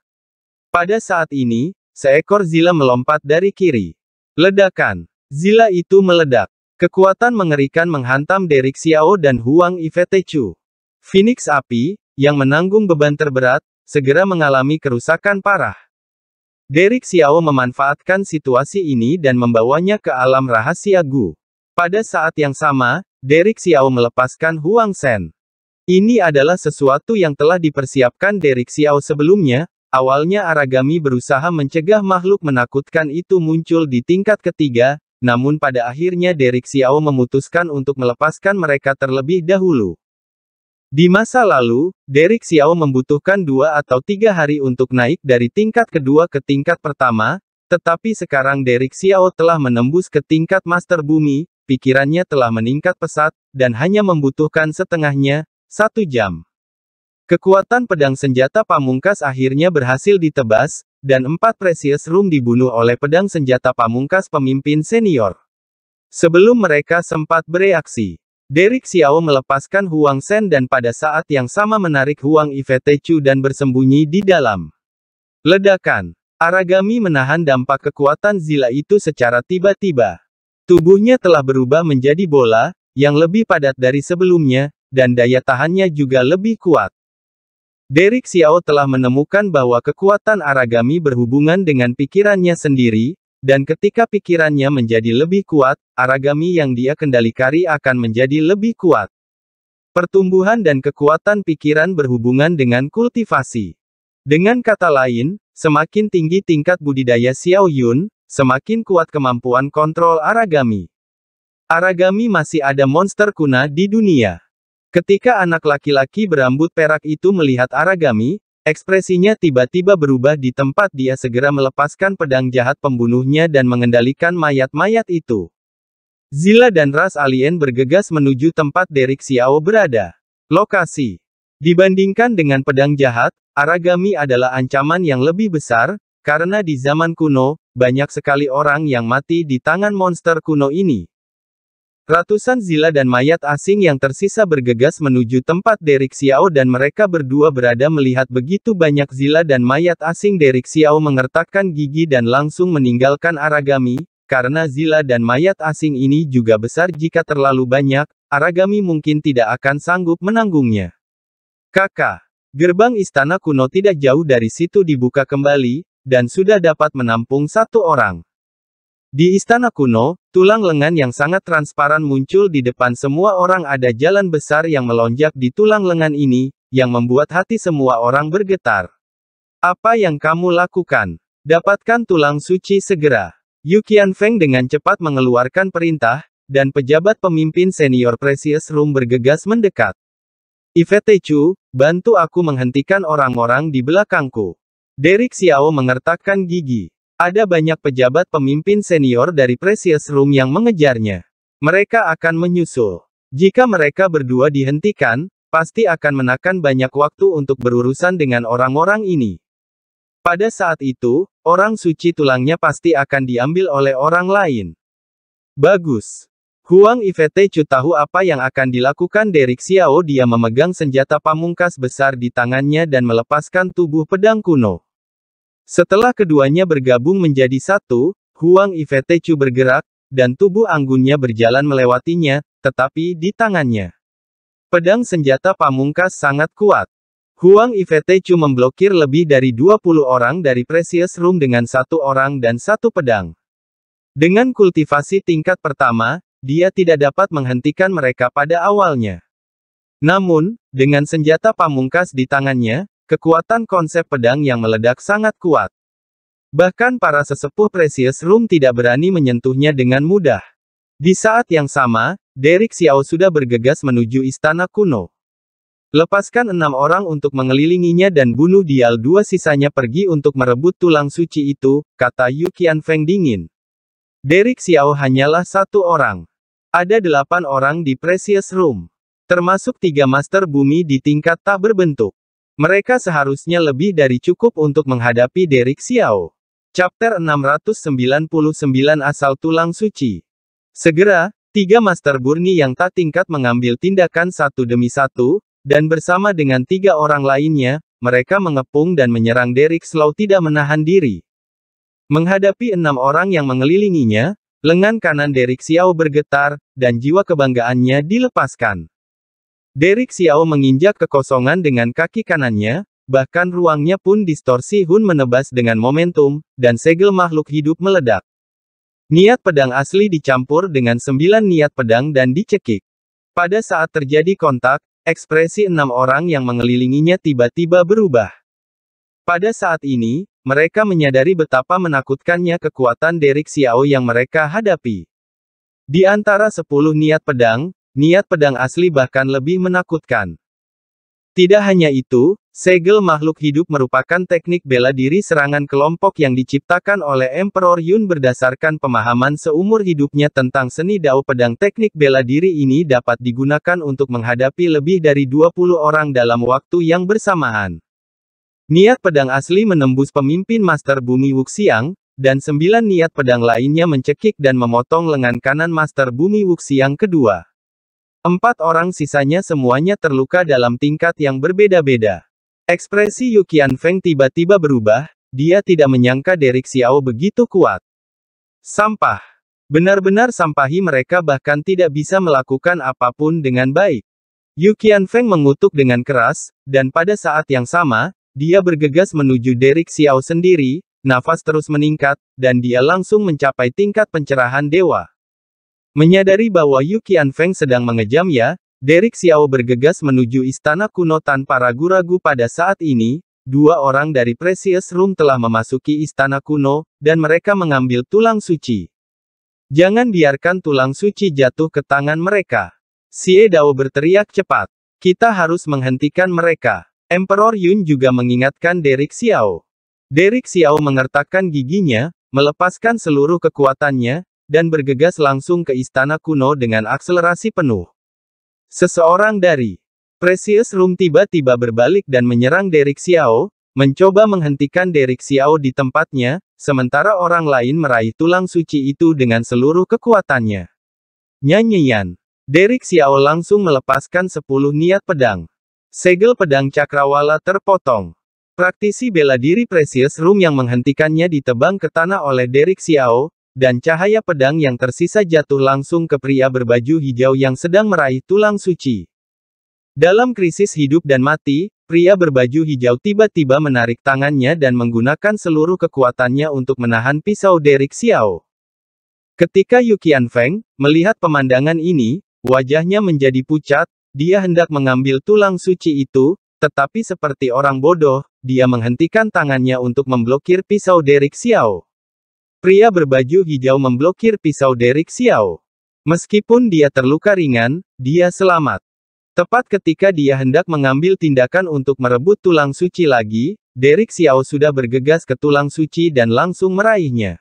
Pada saat ini, seekor zila melompat dari kiri. Ledakan. Zila itu meledak. Kekuatan mengerikan menghantam Derek Xiao dan Huang Ifetechu. Phoenix Api, yang menanggung beban terberat, segera mengalami kerusakan parah. Derek Xiao memanfaatkan situasi ini dan membawanya ke alam rahasia Gu. Pada saat yang sama, Derek Xiao melepaskan Huang Shen. Ini adalah sesuatu yang telah dipersiapkan Derek Xiao sebelumnya, awalnya Aragami berusaha mencegah makhluk menakutkan itu muncul di tingkat ketiga, namun pada akhirnya Derek Xiao memutuskan untuk melepaskan mereka terlebih dahulu. Di masa lalu, Derek Xiao membutuhkan dua atau tiga hari untuk naik dari tingkat kedua ke tingkat pertama, tetapi sekarang Derek Xiao telah menembus ke tingkat Master Bumi, pikirannya telah meningkat pesat, dan hanya membutuhkan setengahnya, satu jam. Kekuatan pedang senjata pamungkas akhirnya berhasil ditebas, dan empat Precious Room dibunuh oleh pedang senjata pamungkas pemimpin senior. Sebelum mereka sempat bereaksi, Derek Xiao melepaskan Huang Shen dan pada saat yang sama menarik Huang Yvette Chu dan bersembunyi di dalam. Ledakan. Aragami menahan dampak kekuatan Zila itu secara tiba-tiba. Tubuhnya telah berubah menjadi bola, yang lebih padat dari sebelumnya, dan daya tahannya juga lebih kuat. Derek Xiao telah menemukan bahwa kekuatan Aragami berhubungan dengan pikirannya sendiri, dan ketika pikirannya menjadi lebih kuat, Aragami yang dia kendalikari akan menjadi lebih kuat. Pertumbuhan dan kekuatan pikiran berhubungan dengan kultivasi. Dengan kata lain, semakin tinggi tingkat budidaya Xiao Yun, semakin kuat kemampuan kontrol Aragami. Aragami masih ada monster kuna di dunia. Ketika anak laki-laki berambut perak itu melihat Aragami, ekspresinya tiba-tiba berubah di tempat dia segera melepaskan pedang jahat pembunuhnya dan mengendalikan mayat-mayat itu. Zila dan ras alien bergegas menuju tempat Derek Xiao berada. Lokasi Dibandingkan dengan pedang jahat, Aragami adalah ancaman yang lebih besar, karena di zaman kuno, banyak sekali orang yang mati di tangan monster kuno ini. Ratusan zila dan mayat asing yang tersisa bergegas menuju tempat Derek Xiao dan mereka berdua berada melihat begitu banyak zila dan mayat asing Derek Xiao mengertakkan gigi dan langsung meninggalkan Aragami, karena zila dan mayat asing ini juga besar jika terlalu banyak, Aragami mungkin tidak akan sanggup menanggungnya. Kakak, gerbang istana kuno tidak jauh dari situ dibuka kembali, dan sudah dapat menampung satu orang. Di istana kuno, tulang lengan yang sangat transparan muncul di depan semua orang ada jalan besar yang melonjak di tulang lengan ini, yang membuat hati semua orang bergetar. Apa yang kamu lakukan? Dapatkan tulang suci segera. Yu Qianfeng dengan cepat mengeluarkan perintah, dan pejabat pemimpin senior Precious Room bergegas mendekat. Ivete Chu, bantu aku menghentikan orang-orang di belakangku. Derek Xiao mengertakkan gigi. Ada banyak pejabat pemimpin senior dari Precious Room yang mengejarnya. Mereka akan menyusul. Jika mereka berdua dihentikan, pasti akan menakan banyak waktu untuk berurusan dengan orang-orang ini. Pada saat itu, orang suci tulangnya pasti akan diambil oleh orang lain. Bagus. Huang Ifetechu tahu apa yang akan dilakukan Derek Xiao dia memegang senjata pamungkas besar di tangannya dan melepaskan tubuh pedang kuno. Setelah keduanya bergabung menjadi satu, Huang Ifetechu bergerak, dan tubuh anggunnya berjalan melewatinya, tetapi di tangannya. Pedang senjata pamungkas sangat kuat. Huang Ifetechu memblokir lebih dari 20 orang dari Precious Room dengan satu orang dan satu pedang. Dengan kultivasi tingkat pertama, dia tidak dapat menghentikan mereka pada awalnya. Namun, dengan senjata pamungkas di tangannya, Kekuatan konsep pedang yang meledak sangat kuat. Bahkan para sesepuh Precious Room tidak berani menyentuhnya dengan mudah. Di saat yang sama, Derek Xiao sudah bergegas menuju istana kuno. Lepaskan enam orang untuk mengelilinginya dan bunuh Dial dua sisanya pergi untuk merebut tulang suci itu, kata Yu Feng dingin. Derek Xiao hanyalah satu orang. Ada delapan orang di Precious Room. Termasuk tiga master bumi di tingkat tak berbentuk. Mereka seharusnya lebih dari cukup untuk menghadapi Derek Xiao. Chapter 699 Asal Tulang Suci Segera, tiga Master Burni yang tak tingkat mengambil tindakan satu demi satu, dan bersama dengan tiga orang lainnya, mereka mengepung dan menyerang Derek Slow tidak menahan diri. Menghadapi enam orang yang mengelilinginya, lengan kanan Derek Xiao bergetar, dan jiwa kebanggaannya dilepaskan. Derek Xiao menginjak kekosongan dengan kaki kanannya, bahkan ruangnya pun distorsi Hun menebas dengan momentum, dan segel makhluk hidup meledak. Niat pedang asli dicampur dengan sembilan niat pedang dan dicekik. Pada saat terjadi kontak, ekspresi enam orang yang mengelilinginya tiba-tiba berubah. Pada saat ini, mereka menyadari betapa menakutkannya kekuatan Derek Xiao yang mereka hadapi. Di antara sepuluh niat pedang, niat pedang asli bahkan lebih menakutkan. Tidak hanya itu, segel makhluk hidup merupakan teknik bela diri serangan kelompok yang diciptakan oleh Emperor Yun berdasarkan pemahaman seumur hidupnya tentang seni dao pedang teknik bela diri ini dapat digunakan untuk menghadapi lebih dari 20 orang dalam waktu yang bersamaan. Niat pedang asli menembus pemimpin Master Bumi Wuxiang, dan sembilan niat pedang lainnya mencekik dan memotong lengan kanan Master Bumi Wuxiang kedua. Empat orang sisanya semuanya terluka dalam tingkat yang berbeda-beda. Ekspresi Yukian Feng tiba-tiba berubah, dia tidak menyangka Derek Xiao begitu kuat. Sampah. Benar-benar sampahi mereka bahkan tidak bisa melakukan apapun dengan baik. Yukian Feng mengutuk dengan keras, dan pada saat yang sama, dia bergegas menuju Derek Xiao sendiri, nafas terus meningkat, dan dia langsung mencapai tingkat pencerahan dewa. Menyadari bahwa Yu Qianfeng sedang mengejam ya, Derek Xiao bergegas menuju istana kuno tanpa ragu-ragu pada saat ini, dua orang dari Precious Room telah memasuki istana kuno, dan mereka mengambil tulang suci. Jangan biarkan tulang suci jatuh ke tangan mereka. Xie Dao berteriak cepat. Kita harus menghentikan mereka. Emperor Yun juga mengingatkan Derek Xiao. Derek Xiao mengertakkan giginya, melepaskan seluruh kekuatannya, dan bergegas langsung ke istana kuno dengan akselerasi penuh. Seseorang dari Precious Room tiba-tiba berbalik dan menyerang Derek Xiao, mencoba menghentikan Derek Xiao di tempatnya, sementara orang lain meraih tulang suci itu dengan seluruh kekuatannya. Nyanyian Derek Xiao langsung melepaskan 10 niat pedang. Segel pedang cakrawala terpotong. Praktisi bela diri Precious Room yang menghentikannya ditebang ke tanah oleh Derek Xiao, dan cahaya pedang yang tersisa jatuh langsung ke pria berbaju hijau yang sedang meraih tulang suci. Dalam krisis hidup dan mati, pria berbaju hijau tiba-tiba menarik tangannya dan menggunakan seluruh kekuatannya untuk menahan pisau Derek Xiao. Ketika Yukian Feng melihat pemandangan ini, wajahnya menjadi pucat, dia hendak mengambil tulang suci itu, tetapi seperti orang bodoh, dia menghentikan tangannya untuk memblokir pisau Derek Xiao. Pria berbaju hijau memblokir pisau Derek Xiao. Meskipun dia terluka ringan, dia selamat. Tepat ketika dia hendak mengambil tindakan untuk merebut tulang suci lagi, Derek Xiao sudah bergegas ke tulang suci dan langsung meraihnya.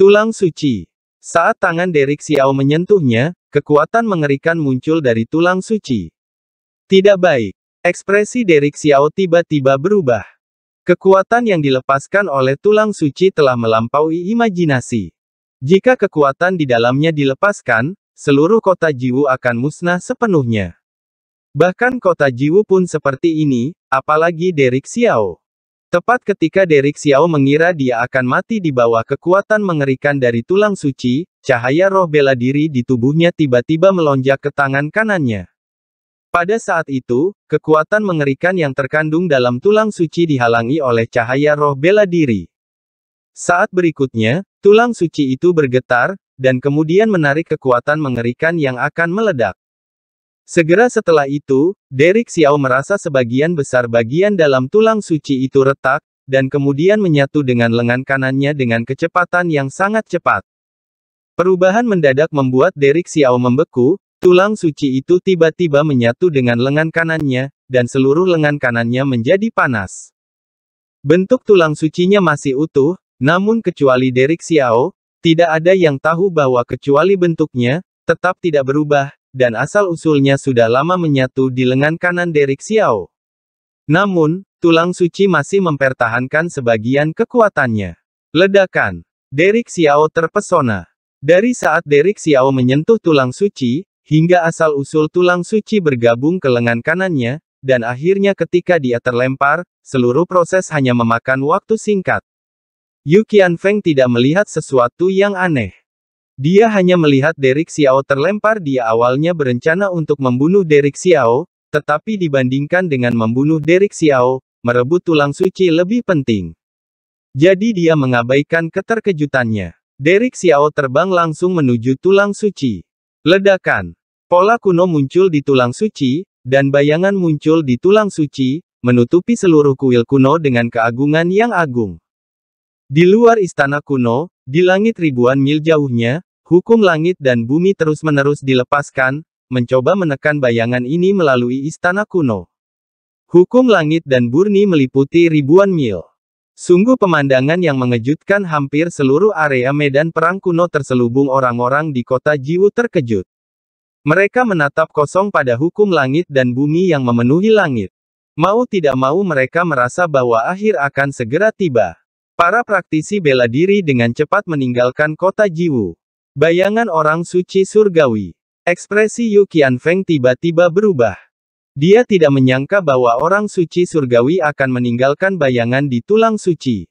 Tulang suci. Saat tangan Derek Xiao menyentuhnya, kekuatan mengerikan muncul dari tulang suci. Tidak baik. Ekspresi Derek Xiao tiba-tiba berubah. Kekuatan yang dilepaskan oleh tulang suci telah melampaui imajinasi. Jika kekuatan di dalamnya dilepaskan, seluruh kota Jiwu akan musnah sepenuhnya. Bahkan kota Jiwu pun seperti ini, apalagi Derek Xiao. Tepat ketika Derek Xiao mengira dia akan mati di bawah kekuatan mengerikan dari tulang suci, cahaya roh bela diri di tubuhnya tiba-tiba melonjak ke tangan kanannya. Pada saat itu, kekuatan mengerikan yang terkandung dalam tulang suci dihalangi oleh cahaya roh bela diri. Saat berikutnya, tulang suci itu bergetar, dan kemudian menarik kekuatan mengerikan yang akan meledak. Segera setelah itu, Derek Xiao merasa sebagian besar bagian dalam tulang suci itu retak, dan kemudian menyatu dengan lengan kanannya dengan kecepatan yang sangat cepat. Perubahan mendadak membuat Derek Xiao membeku, Tulang suci itu tiba-tiba menyatu dengan lengan kanannya, dan seluruh lengan kanannya menjadi panas. Bentuk tulang sucinya masih utuh, namun kecuali Derek Xiao, tidak ada yang tahu bahwa kecuali bentuknya, tetap tidak berubah, dan asal-usulnya sudah lama menyatu di lengan kanan Derek Xiao. Namun, tulang suci masih mempertahankan sebagian kekuatannya. Ledakan. Derek Xiao terpesona. Dari saat Derek Xiao menyentuh tulang suci, hingga asal-usul tulang suci bergabung ke lengan kanannya, dan akhirnya ketika dia terlempar, seluruh proses hanya memakan waktu singkat. Yu Qianfeng tidak melihat sesuatu yang aneh. Dia hanya melihat Derek Xiao terlempar dia awalnya berencana untuk membunuh Derek Xiao, tetapi dibandingkan dengan membunuh Derek Xiao, merebut tulang suci lebih penting. Jadi dia mengabaikan keterkejutannya. Derek Xiao terbang langsung menuju tulang suci. Ledakan. Pola kuno muncul di tulang suci, dan bayangan muncul di tulang suci, menutupi seluruh kuil kuno dengan keagungan yang agung. Di luar istana kuno, di langit ribuan mil jauhnya, hukum langit dan bumi terus-menerus dilepaskan, mencoba menekan bayangan ini melalui istana kuno. Hukum langit dan burni meliputi ribuan mil. Sungguh pemandangan yang mengejutkan hampir seluruh area medan perang kuno terselubung orang-orang di kota Jiwu terkejut. Mereka menatap kosong pada hukum langit dan bumi yang memenuhi langit. Mau tidak mau mereka merasa bahwa akhir akan segera tiba. Para praktisi bela diri dengan cepat meninggalkan kota Jiwu. Bayangan orang suci surgawi. Ekspresi Yu Qianfeng tiba-tiba berubah. Dia tidak menyangka bahwa orang suci surgawi akan meninggalkan bayangan di tulang suci.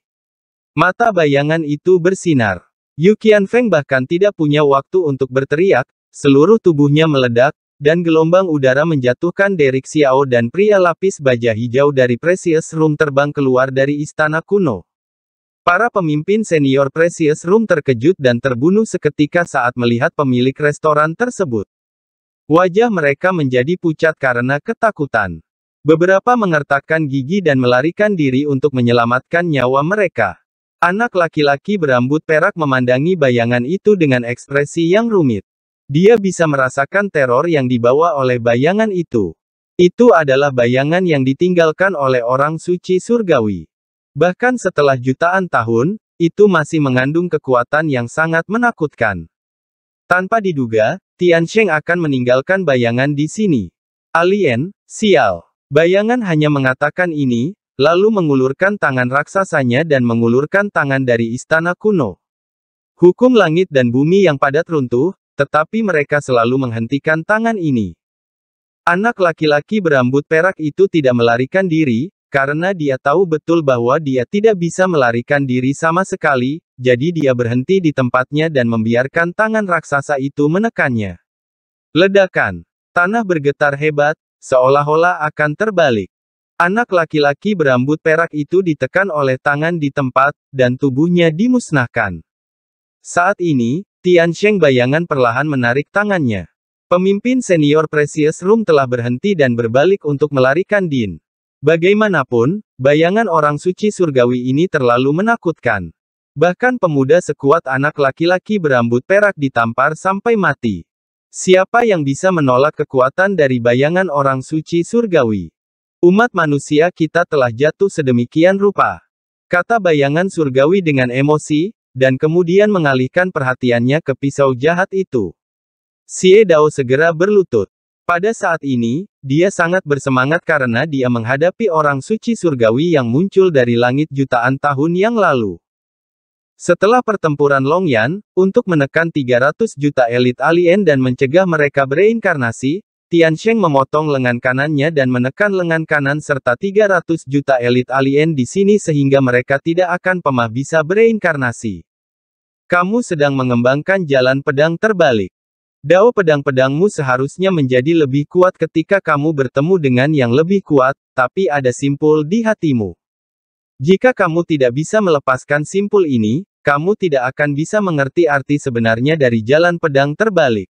Mata bayangan itu bersinar. Yu Qianfeng bahkan tidak punya waktu untuk berteriak, Seluruh tubuhnya meledak, dan gelombang udara menjatuhkan Derek Xiao dan pria lapis baja hijau dari Precious Room terbang keluar dari istana kuno. Para pemimpin senior Precious Room terkejut dan terbunuh seketika saat melihat pemilik restoran tersebut. Wajah mereka menjadi pucat karena ketakutan. Beberapa mengertakkan gigi dan melarikan diri untuk menyelamatkan nyawa mereka. Anak laki-laki berambut perak memandangi bayangan itu dengan ekspresi yang rumit. Dia bisa merasakan teror yang dibawa oleh bayangan itu. Itu adalah bayangan yang ditinggalkan oleh orang suci surgawi. Bahkan setelah jutaan tahun, itu masih mengandung kekuatan yang sangat menakutkan. Tanpa diduga, Tian Sheng akan meninggalkan bayangan di sini. Alien, sial. Bayangan hanya mengatakan ini, lalu mengulurkan tangan raksasanya dan mengulurkan tangan dari istana kuno. Hukum langit dan bumi yang padat runtuh, tetapi mereka selalu menghentikan tangan ini. Anak laki-laki berambut perak itu tidak melarikan diri, karena dia tahu betul bahwa dia tidak bisa melarikan diri sama sekali, jadi dia berhenti di tempatnya dan membiarkan tangan raksasa itu menekannya. Ledakan. Tanah bergetar hebat, seolah-olah akan terbalik. Anak laki-laki berambut perak itu ditekan oleh tangan di tempat, dan tubuhnya dimusnahkan. Saat ini, Tian Sheng bayangan perlahan menarik tangannya. Pemimpin senior Precious Room telah berhenti dan berbalik untuk melarikan Din. Bagaimanapun, bayangan orang suci surgawi ini terlalu menakutkan. Bahkan pemuda sekuat anak laki-laki berambut perak ditampar sampai mati. Siapa yang bisa menolak kekuatan dari bayangan orang suci surgawi? Umat manusia kita telah jatuh sedemikian rupa. Kata bayangan surgawi dengan emosi, dan kemudian mengalihkan perhatiannya ke pisau jahat itu. Xie Dao segera berlutut. Pada saat ini, dia sangat bersemangat karena dia menghadapi orang suci surgawi yang muncul dari langit jutaan tahun yang lalu. Setelah pertempuran Longyan, untuk menekan 300 juta elit alien dan mencegah mereka bereinkarnasi, Tian Sheng memotong lengan kanannya dan menekan lengan kanan serta 300 juta elit alien di sini sehingga mereka tidak akan pemah bisa bereinkarnasi. Kamu sedang mengembangkan jalan pedang terbalik. Dao pedang-pedangmu seharusnya menjadi lebih kuat ketika kamu bertemu dengan yang lebih kuat, tapi ada simpul di hatimu. Jika kamu tidak bisa melepaskan simpul ini, kamu tidak akan bisa mengerti arti sebenarnya dari jalan pedang terbalik.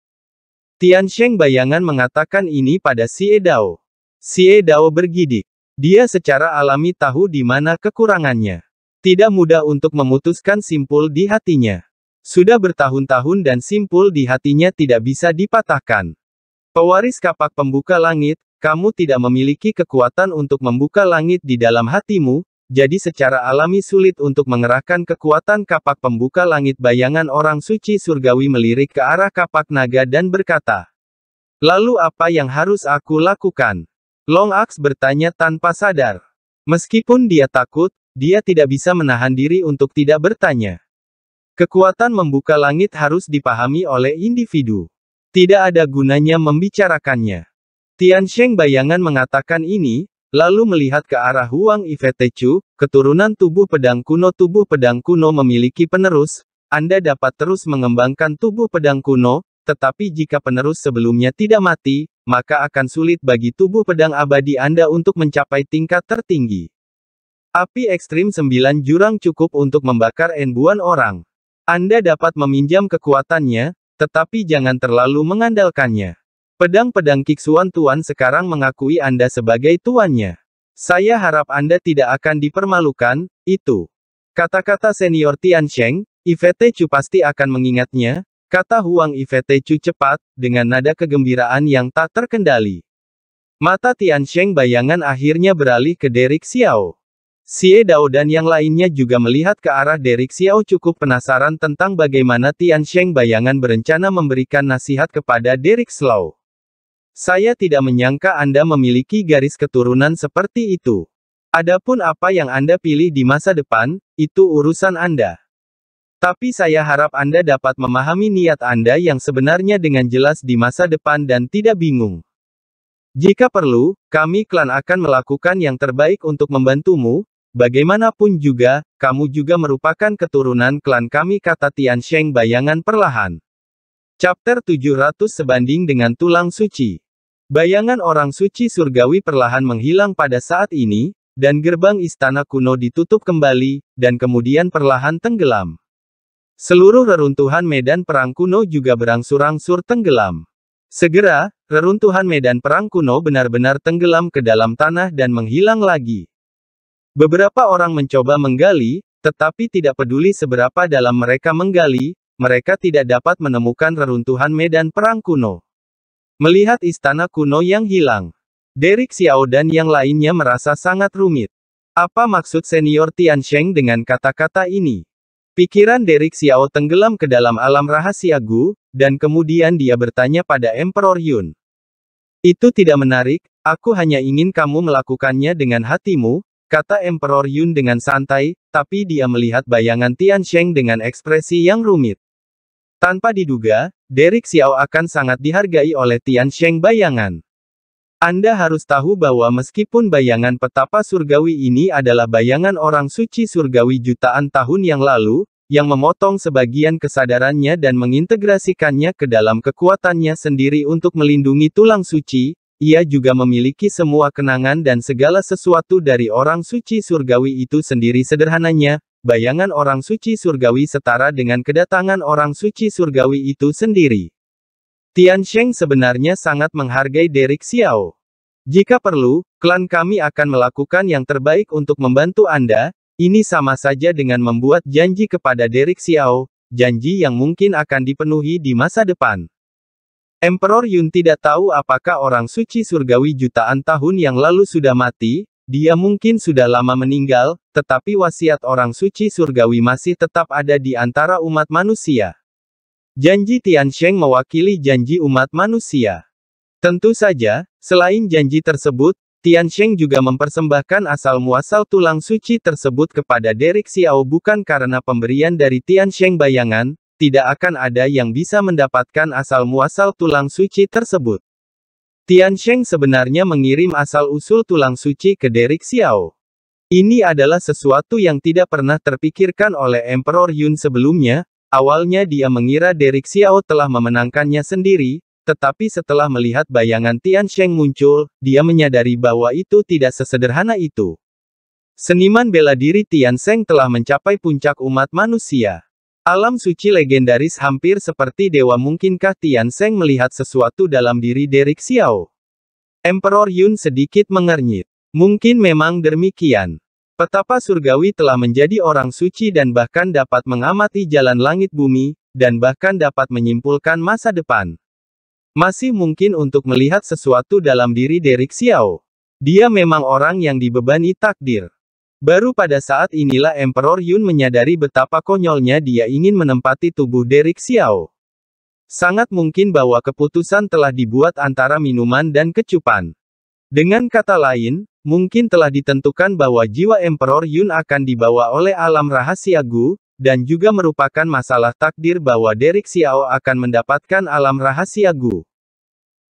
Tian Sheng bayangan mengatakan ini pada Si Dao. Si Dao bergidik. Dia secara alami tahu di mana kekurangannya. Tidak mudah untuk memutuskan simpul di hatinya. Sudah bertahun-tahun dan simpul di hatinya tidak bisa dipatahkan. Pewaris kapak pembuka langit, kamu tidak memiliki kekuatan untuk membuka langit di dalam hatimu, jadi secara alami sulit untuk mengerahkan kekuatan kapak pembuka langit bayangan orang suci surgawi melirik ke arah kapak naga dan berkata, Lalu apa yang harus aku lakukan? Long Axe bertanya tanpa sadar. Meskipun dia takut, dia tidak bisa menahan diri untuk tidak bertanya. Kekuatan membuka langit harus dipahami oleh individu. Tidak ada gunanya membicarakannya. Tian Sheng bayangan mengatakan ini, Lalu melihat ke arah Huang Ifetechu, keturunan tubuh pedang kuno Tubuh pedang kuno memiliki penerus, Anda dapat terus mengembangkan tubuh pedang kuno, tetapi jika penerus sebelumnya tidak mati, maka akan sulit bagi tubuh pedang abadi Anda untuk mencapai tingkat tertinggi. Api ekstrim 9 jurang cukup untuk membakar enbuan orang. Anda dapat meminjam kekuatannya, tetapi jangan terlalu mengandalkannya. Pedang-pedang Kiksuan Tuan sekarang mengakui Anda sebagai tuannya. Saya harap Anda tidak akan dipermalukan, itu. Kata-kata senior Tian Sheng, Ivete Chu pasti akan mengingatnya, kata Huang Ivete Chu cepat, dengan nada kegembiraan yang tak terkendali. Mata Tian Sheng bayangan akhirnya beralih ke Derek Xiao. Xie Dao dan yang lainnya juga melihat ke arah Derek Xiao cukup penasaran tentang bagaimana Tian Sheng bayangan berencana memberikan nasihat kepada Derek Slow. Saya tidak menyangka Anda memiliki garis keturunan seperti itu. Adapun apa yang Anda pilih di masa depan, itu urusan Anda. Tapi saya harap Anda dapat memahami niat Anda yang sebenarnya dengan jelas di masa depan dan tidak bingung. Jika perlu, kami klan akan melakukan yang terbaik untuk membantumu, bagaimanapun juga, kamu juga merupakan keturunan klan kami kata Tian Sheng bayangan perlahan. Chapter 700 sebanding dengan tulang suci. Bayangan orang suci surgawi perlahan menghilang pada saat ini, dan gerbang istana kuno ditutup kembali, dan kemudian perlahan tenggelam. Seluruh reruntuhan medan perang kuno juga berangsur-angsur tenggelam. Segera, reruntuhan medan perang kuno benar-benar tenggelam ke dalam tanah dan menghilang lagi. Beberapa orang mencoba menggali, tetapi tidak peduli seberapa dalam mereka menggali, mereka tidak dapat menemukan reruntuhan medan perang kuno. Melihat istana kuno yang hilang, Derek Xiao dan yang lainnya merasa sangat rumit. Apa maksud senior Tian Sheng dengan kata-kata ini? Pikiran Derek Xiao tenggelam ke dalam alam rahasia Gu, dan kemudian dia bertanya pada Emperor Yun. Itu tidak menarik, aku hanya ingin kamu melakukannya dengan hatimu, kata Emperor Yun dengan santai, tapi dia melihat bayangan Tian Sheng dengan ekspresi yang rumit. Tanpa diduga, Derek Xiao akan sangat dihargai oleh Tian Sheng bayangan. Anda harus tahu bahwa meskipun bayangan petapa surgawi ini adalah bayangan orang suci surgawi jutaan tahun yang lalu, yang memotong sebagian kesadarannya dan mengintegrasikannya ke dalam kekuatannya sendiri untuk melindungi tulang suci, ia juga memiliki semua kenangan dan segala sesuatu dari orang suci surgawi itu sendiri sederhananya, bayangan orang suci surgawi setara dengan kedatangan orang suci surgawi itu sendiri. Tian Sheng sebenarnya sangat menghargai Derek Xiao. Jika perlu, klan kami akan melakukan yang terbaik untuk membantu Anda, ini sama saja dengan membuat janji kepada Derek Xiao, janji yang mungkin akan dipenuhi di masa depan. Emperor Yun tidak tahu apakah orang suci surgawi jutaan tahun yang lalu sudah mati, dia mungkin sudah lama meninggal, tetapi wasiat orang suci surgawi masih tetap ada di antara umat manusia. Janji Tian Tiansheng mewakili janji umat manusia. Tentu saja, selain janji tersebut, Tian Tiansheng juga mempersembahkan asal-muasal tulang suci tersebut kepada Derek Xiao bukan karena pemberian dari Tian Tiansheng bayangan, tidak akan ada yang bisa mendapatkan asal-muasal tulang suci tersebut. Tian Sheng sebenarnya mengirim asal-usul tulang suci ke Derek Xiao. Ini adalah sesuatu yang tidak pernah terpikirkan oleh Emperor Yun sebelumnya, awalnya dia mengira Derek Xiao telah memenangkannya sendiri, tetapi setelah melihat bayangan Tian Sheng muncul, dia menyadari bahwa itu tidak sesederhana itu. Seniman bela diri Tian Sheng telah mencapai puncak umat manusia. Alam suci legendaris hampir seperti dewa mungkinkah Tian Seng melihat sesuatu dalam diri Derek Xiao? Emperor Yun sedikit mengernyit. Mungkin memang demikian. Petapa surgawi telah menjadi orang suci dan bahkan dapat mengamati jalan langit bumi, dan bahkan dapat menyimpulkan masa depan. Masih mungkin untuk melihat sesuatu dalam diri Derek Xiao. Dia memang orang yang dibebani takdir. Baru pada saat inilah Emperor Yun menyadari betapa konyolnya dia ingin menempati tubuh Derek Xiao. Sangat mungkin bahwa keputusan telah dibuat antara minuman dan kecupan. Dengan kata lain, mungkin telah ditentukan bahwa jiwa Emperor Yun akan dibawa oleh alam rahasia Gu, dan juga merupakan masalah takdir bahwa Derek Xiao akan mendapatkan alam rahasia Gu.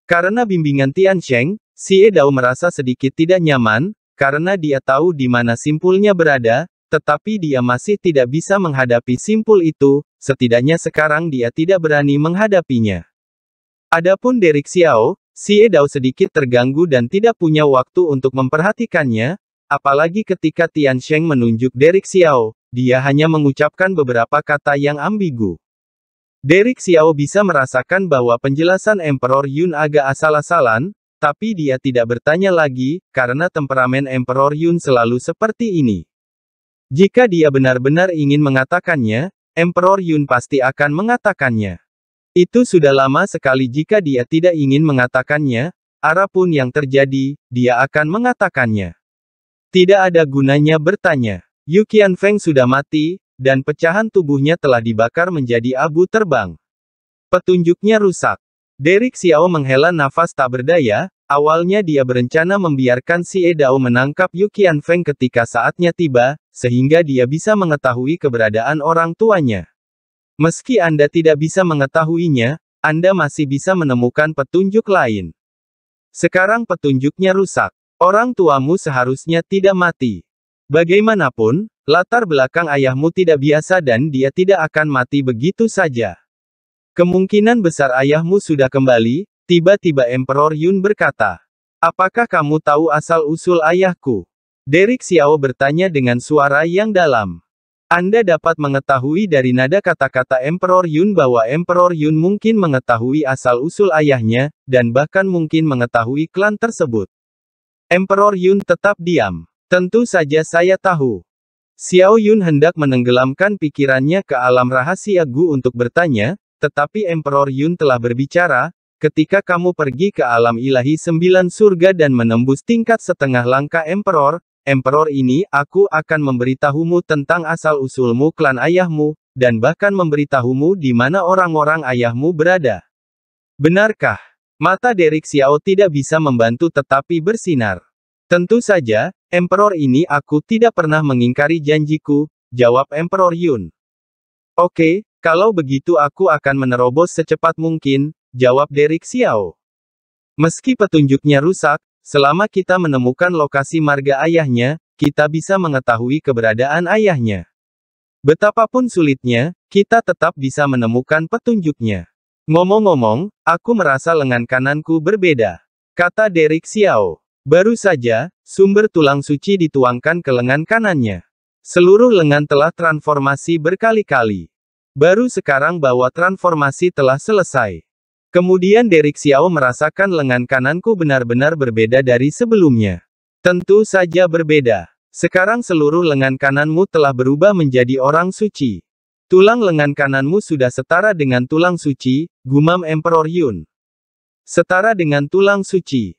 Karena bimbingan Tian Sheng, Xie Dao merasa sedikit tidak nyaman, karena dia tahu di mana simpulnya berada, tetapi dia masih tidak bisa menghadapi simpul itu, setidaknya sekarang dia tidak berani menghadapinya. Adapun Derek Xiao, Si Dao sedikit terganggu dan tidak punya waktu untuk memperhatikannya, apalagi ketika Tian Sheng menunjuk Derek Xiao, dia hanya mengucapkan beberapa kata yang ambigu. Derek Xiao bisa merasakan bahwa penjelasan Emperor Yun agak asal-asalan, tapi dia tidak bertanya lagi, karena temperamen Emperor Yun selalu seperti ini. Jika dia benar-benar ingin mengatakannya, Emperor Yun pasti akan mengatakannya. Itu sudah lama sekali jika dia tidak ingin mengatakannya, Arapun yang terjadi, dia akan mengatakannya. Tidak ada gunanya bertanya. Qian Feng sudah mati, dan pecahan tubuhnya telah dibakar menjadi abu terbang. Petunjuknya rusak. Derek Xiao menghela nafas tak berdaya, awalnya dia berencana membiarkan Si Edao menangkap Yukian Feng ketika saatnya tiba, sehingga dia bisa mengetahui keberadaan orang tuanya. Meski Anda tidak bisa mengetahuinya, Anda masih bisa menemukan petunjuk lain. Sekarang petunjuknya rusak. Orang tuamu seharusnya tidak mati. Bagaimanapun, latar belakang ayahmu tidak biasa dan dia tidak akan mati begitu saja. Kemungkinan besar ayahmu sudah kembali, tiba-tiba Emperor Yun berkata. Apakah kamu tahu asal-usul ayahku? Derek Xiao bertanya dengan suara yang dalam. Anda dapat mengetahui dari nada kata-kata Emperor Yun bahwa Emperor Yun mungkin mengetahui asal-usul ayahnya, dan bahkan mungkin mengetahui klan tersebut. Emperor Yun tetap diam. Tentu saja saya tahu. Xiao Yun hendak menenggelamkan pikirannya ke alam rahasia Gu untuk bertanya, tetapi Emperor Yun telah berbicara, ketika kamu pergi ke alam ilahi sembilan surga dan menembus tingkat setengah langkah Emperor, Emperor ini aku akan memberitahumu tentang asal-usulmu klan ayahmu, dan bahkan memberitahumu di mana orang-orang ayahmu berada. Benarkah? Mata Derek Xiao tidak bisa membantu tetapi bersinar. Tentu saja, Emperor ini aku tidak pernah mengingkari janjiku, jawab Emperor Yun. Oke, kalau begitu aku akan menerobos secepat mungkin, jawab Derek Xiao. Meski petunjuknya rusak, selama kita menemukan lokasi marga ayahnya, kita bisa mengetahui keberadaan ayahnya. Betapapun sulitnya, kita tetap bisa menemukan petunjuknya. Ngomong-ngomong, aku merasa lengan kananku berbeda. Kata Derek Xiao. Baru saja, sumber tulang suci dituangkan ke lengan kanannya. Seluruh lengan telah transformasi berkali-kali. Baru sekarang bahwa transformasi telah selesai. Kemudian Derek Xiao merasakan lengan kananku benar-benar berbeda dari sebelumnya. Tentu saja berbeda. Sekarang seluruh lengan kananmu telah berubah menjadi orang suci. Tulang lengan kananmu sudah setara dengan tulang suci, gumam Emperor Yun. Setara dengan tulang suci.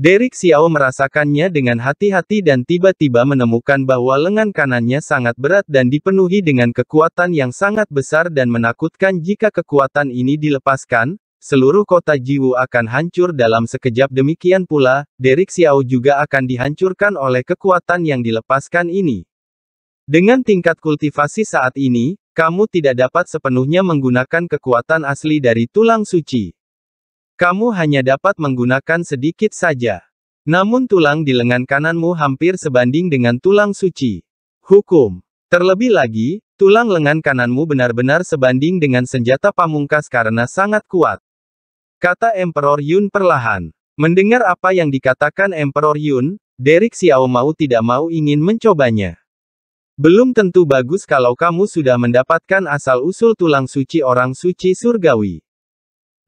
Derek Xiao merasakannya dengan hati-hati dan tiba-tiba menemukan bahwa lengan kanannya sangat berat dan dipenuhi dengan kekuatan yang sangat besar dan menakutkan jika kekuatan ini dilepaskan, seluruh kota Jiwu akan hancur dalam sekejap demikian pula, Derek Xiao juga akan dihancurkan oleh kekuatan yang dilepaskan ini. Dengan tingkat kultivasi saat ini, kamu tidak dapat sepenuhnya menggunakan kekuatan asli dari tulang suci. Kamu hanya dapat menggunakan sedikit saja. Namun tulang di lengan kananmu hampir sebanding dengan tulang suci. Hukum. Terlebih lagi, tulang lengan kananmu benar-benar sebanding dengan senjata pamungkas karena sangat kuat. Kata Emperor Yun perlahan. Mendengar apa yang dikatakan Emperor Yun, Derek Xiao mau tidak mau ingin mencobanya. Belum tentu bagus kalau kamu sudah mendapatkan asal-usul tulang suci orang suci surgawi.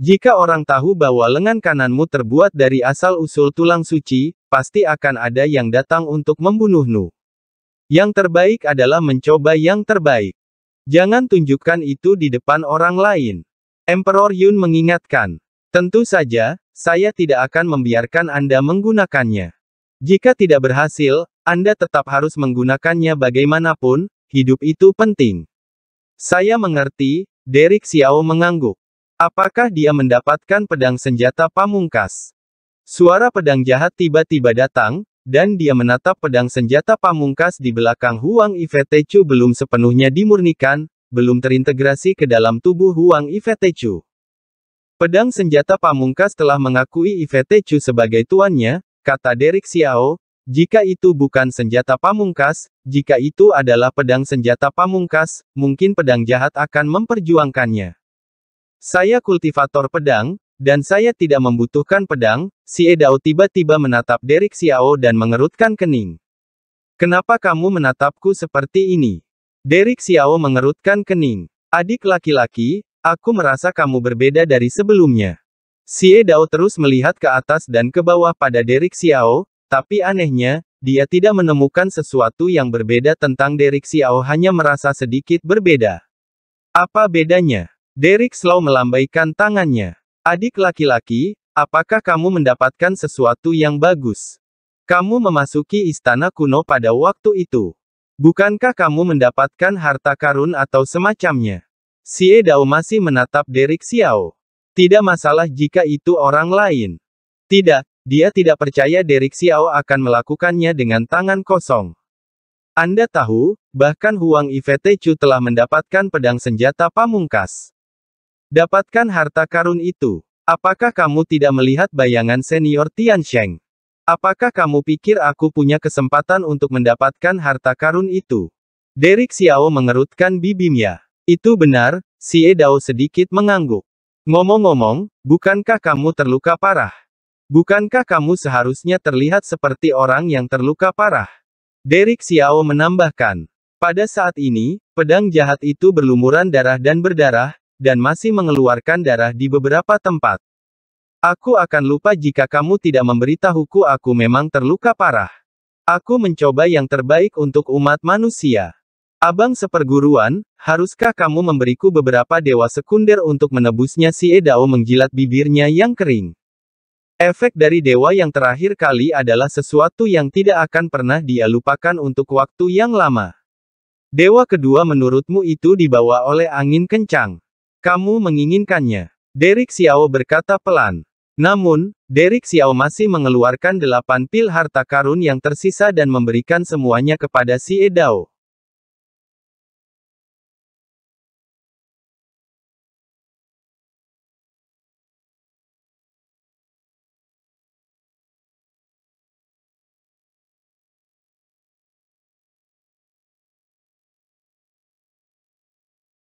Jika orang tahu bahwa lengan kananmu terbuat dari asal-usul tulang suci, pasti akan ada yang datang untuk membunuhmu. Yang terbaik adalah mencoba yang terbaik. Jangan tunjukkan itu di depan orang lain. Emperor Yun mengingatkan. Tentu saja, saya tidak akan membiarkan Anda menggunakannya. Jika tidak berhasil, Anda tetap harus menggunakannya bagaimanapun, hidup itu penting. Saya mengerti, Derek Xiao mengangguk. Apakah dia mendapatkan pedang senjata pamungkas? Suara pedang jahat tiba-tiba datang, dan dia menatap pedang senjata pamungkas di belakang Huang Ifetechu belum sepenuhnya dimurnikan, belum terintegrasi ke dalam tubuh Huang Ifetechu. Pedang senjata pamungkas telah mengakui Ifetechu sebagai tuannya, kata Derek Xiao, jika itu bukan senjata pamungkas, jika itu adalah pedang senjata pamungkas, mungkin pedang jahat akan memperjuangkannya. Saya kultivator pedang, dan saya tidak membutuhkan pedang, si Edao tiba-tiba menatap Derek Xiao dan mengerutkan kening. Kenapa kamu menatapku seperti ini? Derek Xiao mengerutkan kening. Adik laki-laki, aku merasa kamu berbeda dari sebelumnya. Si Dao terus melihat ke atas dan ke bawah pada Derek Xiao, tapi anehnya, dia tidak menemukan sesuatu yang berbeda tentang Derek Xiao hanya merasa sedikit berbeda. Apa bedanya? Derek Slow melambaikan tangannya. Adik laki-laki, apakah kamu mendapatkan sesuatu yang bagus? Kamu memasuki istana kuno pada waktu itu. Bukankah kamu mendapatkan harta karun atau semacamnya? Xie Dao masih menatap Derek Xiao. Tidak masalah jika itu orang lain. Tidak, dia tidak percaya Derek Xiao akan melakukannya dengan tangan kosong. Anda tahu, bahkan Huang Ivetechu telah mendapatkan pedang senjata pamungkas. Dapatkan harta karun itu. Apakah kamu tidak melihat bayangan senior Tian Sheng? Apakah kamu pikir aku punya kesempatan untuk mendapatkan harta karun itu? Derek Xiao mengerutkan bibimnya. Itu benar, Si Dao sedikit mengangguk. Ngomong-ngomong, bukankah kamu terluka parah? Bukankah kamu seharusnya terlihat seperti orang yang terluka parah? Derek Xiao menambahkan. Pada saat ini, pedang jahat itu berlumuran darah dan berdarah, dan masih mengeluarkan darah di beberapa tempat. Aku akan lupa jika kamu tidak memberitahuku aku memang terluka parah. Aku mencoba yang terbaik untuk umat manusia. Abang seperguruan, haruskah kamu memberiku beberapa dewa sekunder untuk menebusnya si Edao menjilat bibirnya yang kering. Efek dari dewa yang terakhir kali adalah sesuatu yang tidak akan pernah dia lupakan untuk waktu yang lama. Dewa kedua menurutmu itu dibawa oleh angin kencang. Kamu menginginkannya. Derek Xiao berkata pelan. Namun, Derek Xiao masih mengeluarkan delapan pil harta karun yang tersisa dan memberikan semuanya kepada Si Edao.